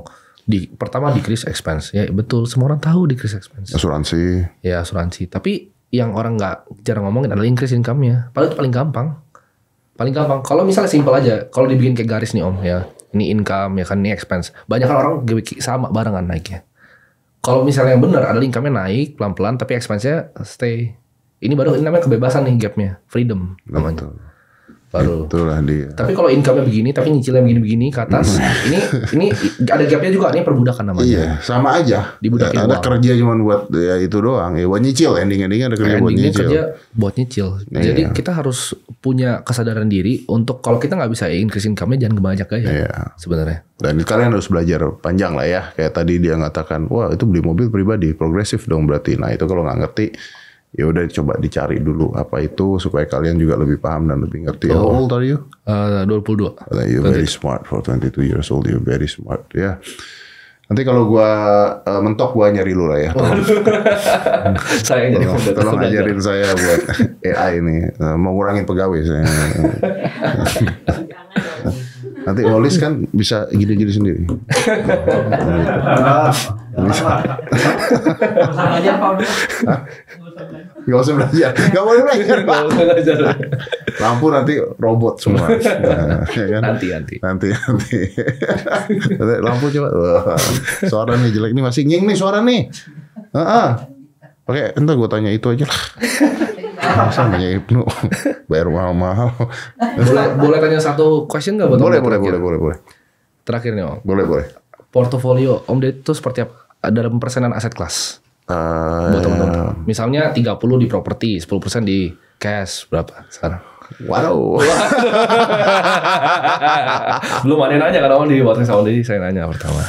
di pertama decrease expense ya betul semua orang tahu decrease expense asuransi ya asuransi tapi yang orang nggak jarang ngomongin adalah increase income nya paling itu paling gampang paling gampang kalau misalnya simpel aja kalau dibikin kayak garis nih om ya ini income ya kan ini expense banyak kan orang sama barengan naiknya kalau misalnya yang benar adalah income nya naik pelan pelan tapi expense nya stay ini baru ini namanya kebebasan nih gapnya freedom namanya Betul baru. Itulah dia. Tapi kalau income-nya begini, tapi nyicilnya begini-begini ke atas, ini ini ada gapnya juga Ini perbudakan namanya. Iya, sama aja. Dibudakin ya, ada uang. kerja cuma buat ya itu doang, ya buat nyicil, ending-endingnya ada kerja buat nyicil. kerja buat nyicil. Iya. Jadi kita harus punya kesadaran diri untuk kalau kita nggak bisa increase income-nya jangan kebanyak aja. Iya. Sebenarnya. Dan kalian harus belajar panjang lah ya. Kayak tadi dia ngatakan, wah itu beli mobil pribadi, progresif dong berarti. Nah itu kalau nggak ngerti ya udah coba dicari dulu apa itu supaya kalian juga lebih paham dan lebih ngerti. Oh. How old are you? Uh, 22. Uh, you're very smart for 22 years old. You're very smart. Ya. Yeah. Nanti kalau gua uh, mentok gua nyari lu lah ya. Tolong. saya jadi tolong, tolong ajarin saya buat AI ini. Uh, eh, mau ngurangin pegawai saya. Nanti Olis kan bisa gini-gini sendiri. Nah, bisa. Gak usah belajar. Gak boleh belajar. Gak usah belajar. Lampu nanti robot semua. Nah, ya kan? Nanti nanti. Nanti nanti. Lampu coba. Wah, suara nih jelek nih masih nying nih suara nih. Uh -uh. Oke, entah gue tanya itu aja lah. Masa nanya Ibnu bayar mahal-mahal. boleh boleh tanya satu question gak? buat boleh, boleh, boleh, boleh, boleh. Terakhir nih, Om. Boleh, boleh. Portofolio Om itu seperti apa? Dalam persenan aset kelas. Uh, buat teman-teman. Ya. Misalnya 30 di properti, 10% di cash berapa sekarang? Wow. Belum ada yang nanya kan awal di podcast awal ini saya nanya pertama.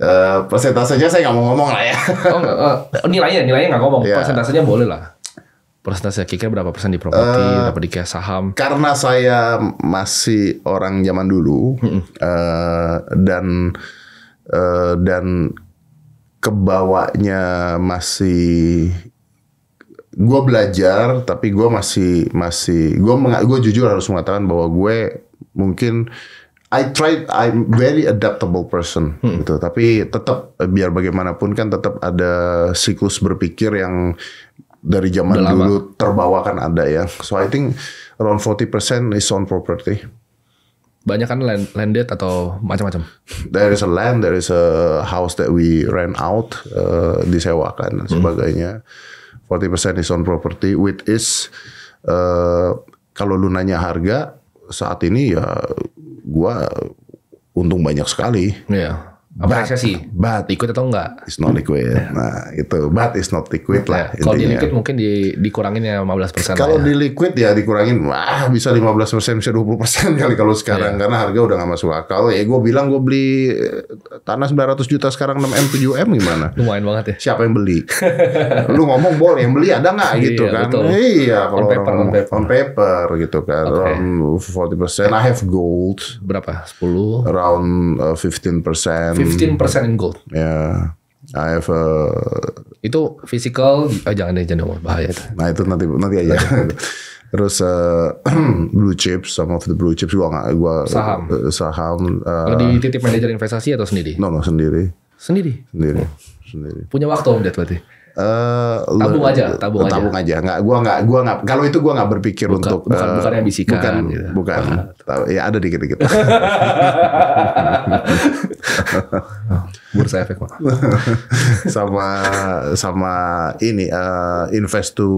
Uh, persentasenya saya nggak mau ngomong lah ya. oh, uh, nilainya nilainya nggak ngomong. Yeah. Persentasenya boleh lah. Persentase kira berapa persen di properti, uh, berapa di kayak saham? Karena saya masih orang zaman dulu Uh, dan uh, dan kebawanya masih gue belajar tapi gue masih masih gue gue jujur harus mengatakan bahwa gue mungkin I tried I'm very adaptable person hmm. gitu tapi tetap biar bagaimanapun kan tetap ada siklus berpikir yang dari zaman Udah dulu terbawa terbawakan ada ya so I think around 40% is on property banyak kan land, landed atau macam-macam. There is a land, there is a house that we rent out, uh, disewakan dan hmm. sebagainya. Hmm. 40% is on property, which is uh, kalau lu nanya harga saat ini ya gua untung banyak sekali. Iya. Yeah. Apa resesi? But liquid atau enggak? It's not liquid. yeah. Nah, itu but is not liquid yeah. lah. Kalau di liquid mungkin di, dikurangin ya 15 persen. Kalau ya. di liquid ya dikurangin, wah bisa 15 persen, bisa 20 persen kali kalau sekarang yeah. karena harga udah gak masuk akal. Ya gue bilang gue beli eh, tanah 900 juta sekarang 6 m 7 m gimana? Lumayan banget ya. Siapa yang beli? Lu ngomong boleh yang beli ada nggak iya, gitu iya, kan? Betul. Iya, kalau on paper, orang on paper. on paper gitu kan. Okay. Around 40 persen. I have gold. Berapa? 10? Around 15 eh, persen fifteen percent in gold. Ya. Yeah. I have a... Itu physical, oh, jangan deh jangan ngomong bahaya. Nah itu nanti nanti aja. Terus uh, blue chips, some of the blue chips gua nggak gua saham. Uh, saham. Uh, di titip manajer investasi atau sendiri? No no sendiri. Sendiri. Sendiri. Oh. Sendiri. Punya waktu om berarti. Eh, tabung aja, tabung, tabung aja. aja. Nggak, gua nggak, gua nggak. Kalau itu gua nggak berpikir Buka, untuk bukan, uh, bukan bisikan, bukan, gitu. bukan. bukan. ya ada dikit-dikit. Bursa efek mah. sama sama ini uh, invest to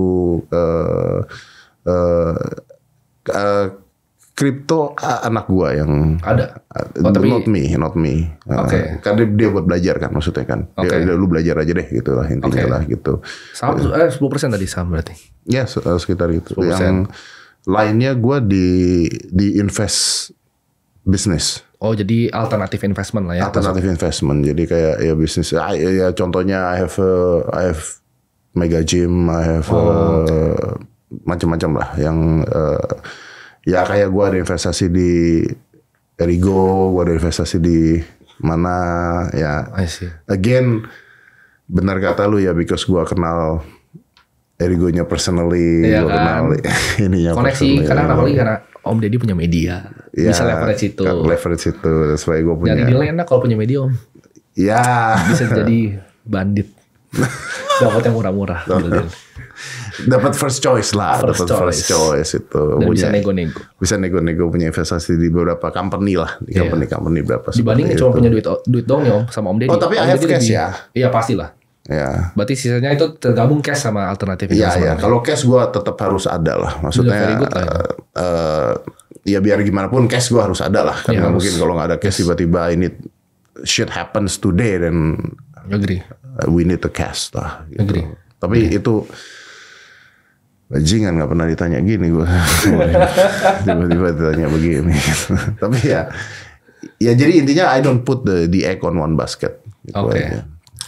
uh, uh, uh, kripto anak gua yang ada oh, tapi... not me not me okay. uh, kan dia, buat belajar kan maksudnya kan okay. dia, dia lu belajar aja deh gitu lah intinya okay. lah gitu saham ya. eh, persen tadi saham berarti ya yes, eh, sekitar itu yang lainnya gua di di invest bisnis Oh jadi alternatif investment lah ya? Alternatif investment. Jadi kayak ya bisnis. Ya, ya, ya contohnya I have a, eh, I have mega gym, I have oh, okay. Eh, macam-macam lah yang uh, ya kayak gue ada investasi di Erigo, gue ada investasi di mana ya. Again, benar kata lu ya, because gue kenal Erigonya personally, iya gue kan? kenal yang Koneksi, karena apa lagi karena Om Deddy punya media, ya, bisa leverage itu. Kan leverage itu, supaya gua gue punya. Jadi nilai enak kalau punya media Om. Ya. Bisa jadi bandit. Dapat yang murah-murah dapat first choice lah, dapat first choice itu. Dan punya, bisa nego-nego. Bisa nego-nego punya investasi di beberapa company lah, di iya. company-company yeah. company berapa. Dibanding cuma punya duit duit dong ya sama Om Deddy. Oh, tapi Om cash ya? Iya, pastilah. Ya. Berarti sisanya itu tergabung cash sama alternatif Iya, ya. Kalau cash gue tetap harus ada lah. Maksudnya, ya. Eh, eh, ya biar gimana pun cash gue harus ada lah. Karena ya, mungkin kalau nggak ada cash tiba-tiba ini shit happens today dan agree. we need to cash lah. Gitu. Tapi yeah. itu bajingan nggak pernah ditanya gini gue tiba-tiba ditanya begini tapi ya ya jadi intinya I don't put the the egg on one basket gitu okay.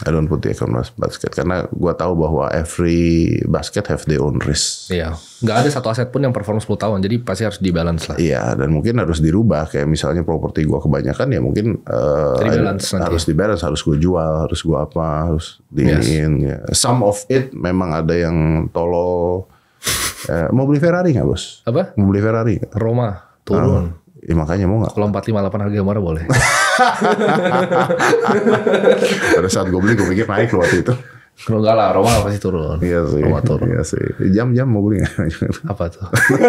I don't put the egg on one basket karena gue tahu bahwa every basket have their own risk iya nggak ada satu aset pun yang perform 10 tahun jadi pasti harus dibalance lah iya dan mungkin harus dirubah kayak misalnya properti gue kebanyakan ya mungkin uh, eh, balance harus dibalance harus ya. gue jual harus gue apa harus diin yes. ya. some of it memang ada yang tolol Eh, mau beli Ferrari nggak bos? Apa? Mau beli Ferrari? Roma turun. Uh, ya makanya mau nggak? Kalau empat lima delapan harga kemarin boleh. Pada saat gue beli gue pikir naik loh waktu itu. Kalau enggak lah, Roma pasti turun. Iya sih. Roma turun. Iya sih. Jam-jam mau beli nggak? Apa tuh?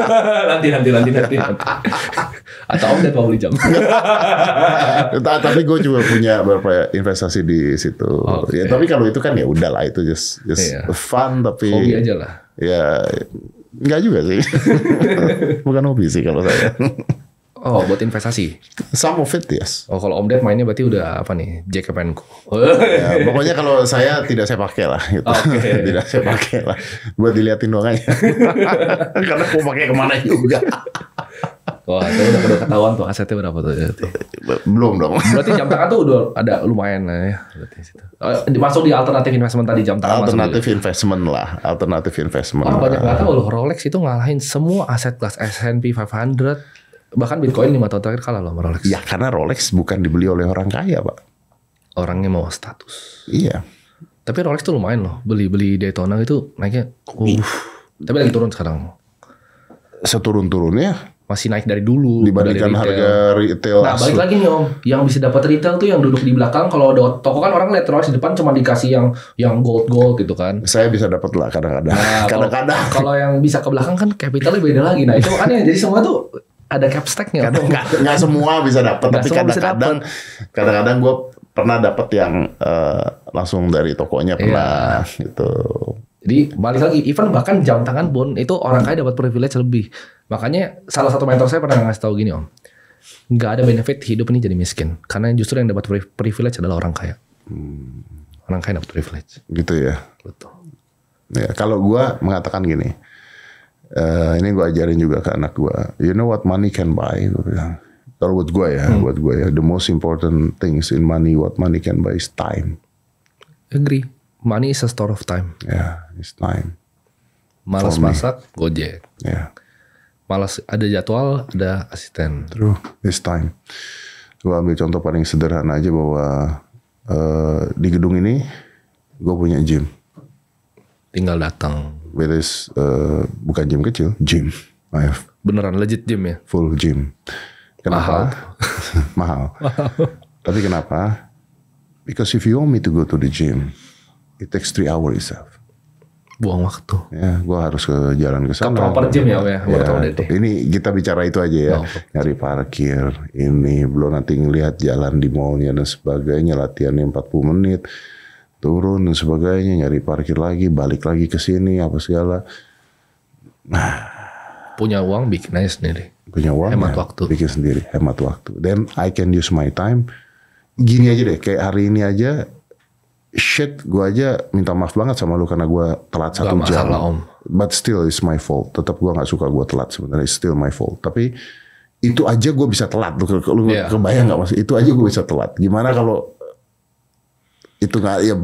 nanti nanti nanti nanti. Atau om mau beli jam. tapi gue juga punya beberapa investasi di situ. Oh, okay. Ya, tapi kalau itu kan ya udah lah itu just just iya. fun tapi. Hobi aja lah. Ya nggak juga sih. Bukan hobi sih kalau saya. Oh, buat investasi? Some of it, yes. Oh, kalau Om Ded mainnya berarti udah apa nih? Jacob Co. ya, pokoknya kalau saya tidak saya pakai lah. Gitu. Oh, okay. tidak saya pakai lah. Buat diliatin doang aja. Karena mau pakai kemana juga. Wah, itu udah, udah ketahuan tuh asetnya berapa tuh? Belum dong. Berarti jam tangan tuh udah ada lumayan lah ya. Berarti situ. Eh, masuk di alternatif investment tadi jam tangan. Alternatif investment juga. lah, alternatif investment. oh, banyak nggak tahu loh, Rolex itu ngalahin semua aset kelas S&P 500 bahkan Bitcoin lima tahun terakhir kalah loh Rolex. Ya karena Rolex bukan dibeli oleh orang kaya pak. Orangnya mau status. Iya. Tapi Rolex tuh lumayan loh, beli-beli Daytona itu naiknya. Uh, tapi lagi turun sekarang. Seturun-turunnya masih naik dari dulu dibandingkan dari retail. harga retail. Nah, balik lagi nih Om, yang bisa dapat retail tuh yang duduk di belakang kalau ada toko kan orang lihat terus di depan cuma dikasih yang yang gold gold gitu kan. Saya bisa dapat lah kadang-kadang. Nah, kadang-kadang. Kalau, kalau yang bisa ke belakang kan capitalnya beda lagi. Nah, itu makanya jadi semua tuh ada cap stack Kadang nggak semua bisa dapat, tapi kadang-kadang kadang-kadang gua pernah dapat yang uh, langsung dari tokonya iya. pernah gitu. Jadi balik lagi, even bahkan jam tangan pun itu orang kaya dapat privilege lebih. Makanya salah satu mentor saya pernah ngasih tahu gini om, nggak ada benefit hidup ini jadi miskin, karena justru yang dapat privilege adalah orang kaya. Hmm. Orang kaya dapat privilege. Gitu ya. Betul. Ya kalau gue mengatakan gini, uh, ini gue ajarin juga ke anak gue. You know what money can buy? Gue Kalau buat gue ya, hmm. buat gue ya, the most important things in money, what money can buy is time. Agree. Money is a store of time. Yeah, it's time. Malas masak, gojek. Yeah malas ada jadwal, ada asisten. True, this time. Gue ambil contoh paling sederhana aja bahwa uh, di gedung ini gue punya gym. Tinggal datang. Beres uh, eh, bukan gym kecil, gym. Maaf. Beneran legit gym ya? Full gym. Kenapa? Mahal. Mahal. Tapi kenapa? Because if you want me to go to the gym, it takes three hours itself buang waktu. Ya, gue harus ke jalan ke sana. Ke proper gym ya, ya. ya ini kita bicara itu aja ya, no. nyari parkir, ini belum nanti ngelihat jalan di mallnya dan sebagainya, latihannya 40 menit, turun dan sebagainya, nyari parkir lagi, balik lagi ke sini, apa segala. Nah, punya uang bikin aja sendiri. Punya uang, hemat ya, waktu. Bikin sendiri, hemat waktu. Then I can use my time. Gini aja deh, kayak hari ini aja shit gue aja minta maaf banget sama lu karena gue telat gak satu jam. Masalah, om. But still it's my fault. Tetap gue nggak suka gue telat sebenarnya. Still my fault. Tapi itu aja gue bisa telat. Lu, lu yeah. kebayang nggak mas? Itu aja gue bisa telat. Gimana kalau itu nggak ya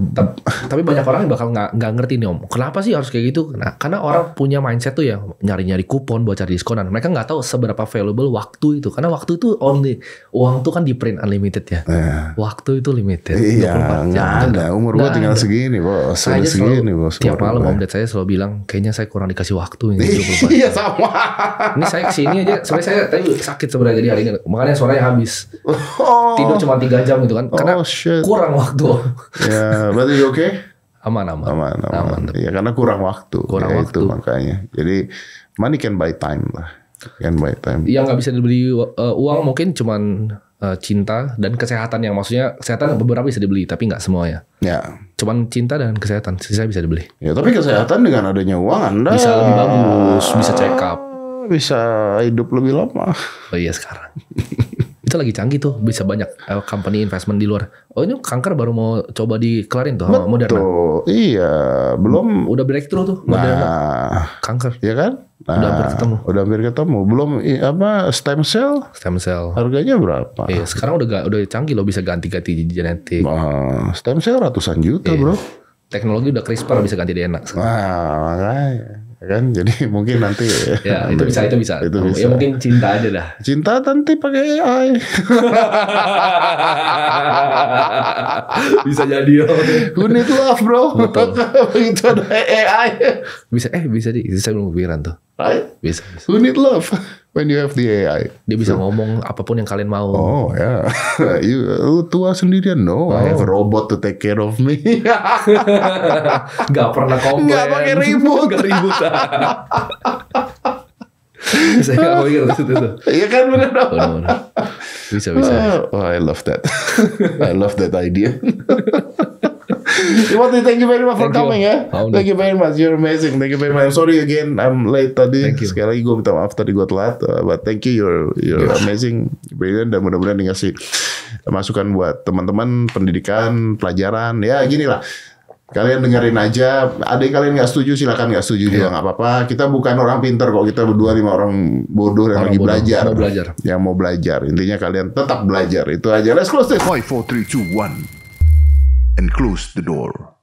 tapi banyak orang yang bakal nggak nggak ngerti nih om kenapa sih harus kayak gitu nah, karena orang ah. punya mindset tuh ya nyari nyari kupon buat cari diskonan mereka nggak tahu seberapa valuable waktu itu karena waktu itu only uang tuh kan di print unlimited ya yeah. waktu itu limited iya nggak ada umur gua tinggal ada. segini bos saya segini bos tiap malam om saya selalu bilang kayaknya saya kurang dikasih waktu ini iya, iya sama ini saya kesini aja sebenarnya saya tadi sakit sebenarnya jadi hari ini makanya suaranya habis oh. tidur cuma tiga jam gitu kan karena oh, kurang waktu ya, berarti oke? Okay? Aman, aman. Aman, aman. aman ya, karena kurang waktu. Kurang ya, waktu. Itu makanya. Jadi money can buy time lah. Can buy time. Yang nggak bisa dibeli uh, uang mungkin cuman uh, cinta dan kesehatan yang maksudnya kesehatan beberapa bisa dibeli tapi nggak semua ya. Ya. Cuman cinta dan kesehatan sisa bisa dibeli. Ya tapi kesehatan dengan adanya uang Anda bisa lebih bagus, bisa check up, bisa hidup lebih lama. Oh iya sekarang. itu lagi canggih tuh bisa banyak uh, company investment di luar oh ini kanker baru mau coba dikelarin tuh sama Betul. Moderna iya belum udah breakthrough tuh nah. Moderna nah, kanker ya kan nah, udah hampir nah, ketemu udah hampir ketemu belum apa stem cell stem cell harganya berapa iya sekarang udah udah canggih loh bisa ganti-ganti genetik nah, stem cell ratusan juta iya. bro teknologi udah CRISPR bisa ganti DNA. Wah, makanya kan jadi mungkin nanti ya, ya itu bisa itu bisa itu ya, bisa. ya mungkin cinta aja lah cinta nanti pakai AI bisa jadi ya Gun tuh love bro begitu ada AI bisa eh bisa di saya belum kepikiran tuh bisa, bisa. who need love when you have the AI. Dia bisa so, ngomong apapun yang kalian mau. Oh ya, yeah. lu tua sendirian. No, oh. I have a robot to take care of me. Gak pernah komplain. Gak pakai ribut. Gak ribut. Saya gak mau itu Iya kan benar. Benar. Bisa bisa. Oh, I love that. I love that idea. to thank you very much thank for coming you. Eh? ya. thank you very much. You're amazing. Thank you very much. I'm sorry again, I'm late tadi. Sekali lagi gue minta maaf tadi gue telat. Uh, but thank you, you're you're yeah. amazing, brilliant dan mudah-mudahan dikasih masukan buat teman-teman pendidikan, pelajaran, ya gini lah kalian dengerin aja ada yang kalian nggak setuju silakan nggak setuju yeah. juga iya. nggak apa-apa kita bukan orang pinter kok kita berdua lima orang bodoh yang orang lagi bodoh. belajar mau belajar yang mau belajar intinya kalian tetap belajar itu aja let's close this five four three two one closed the door.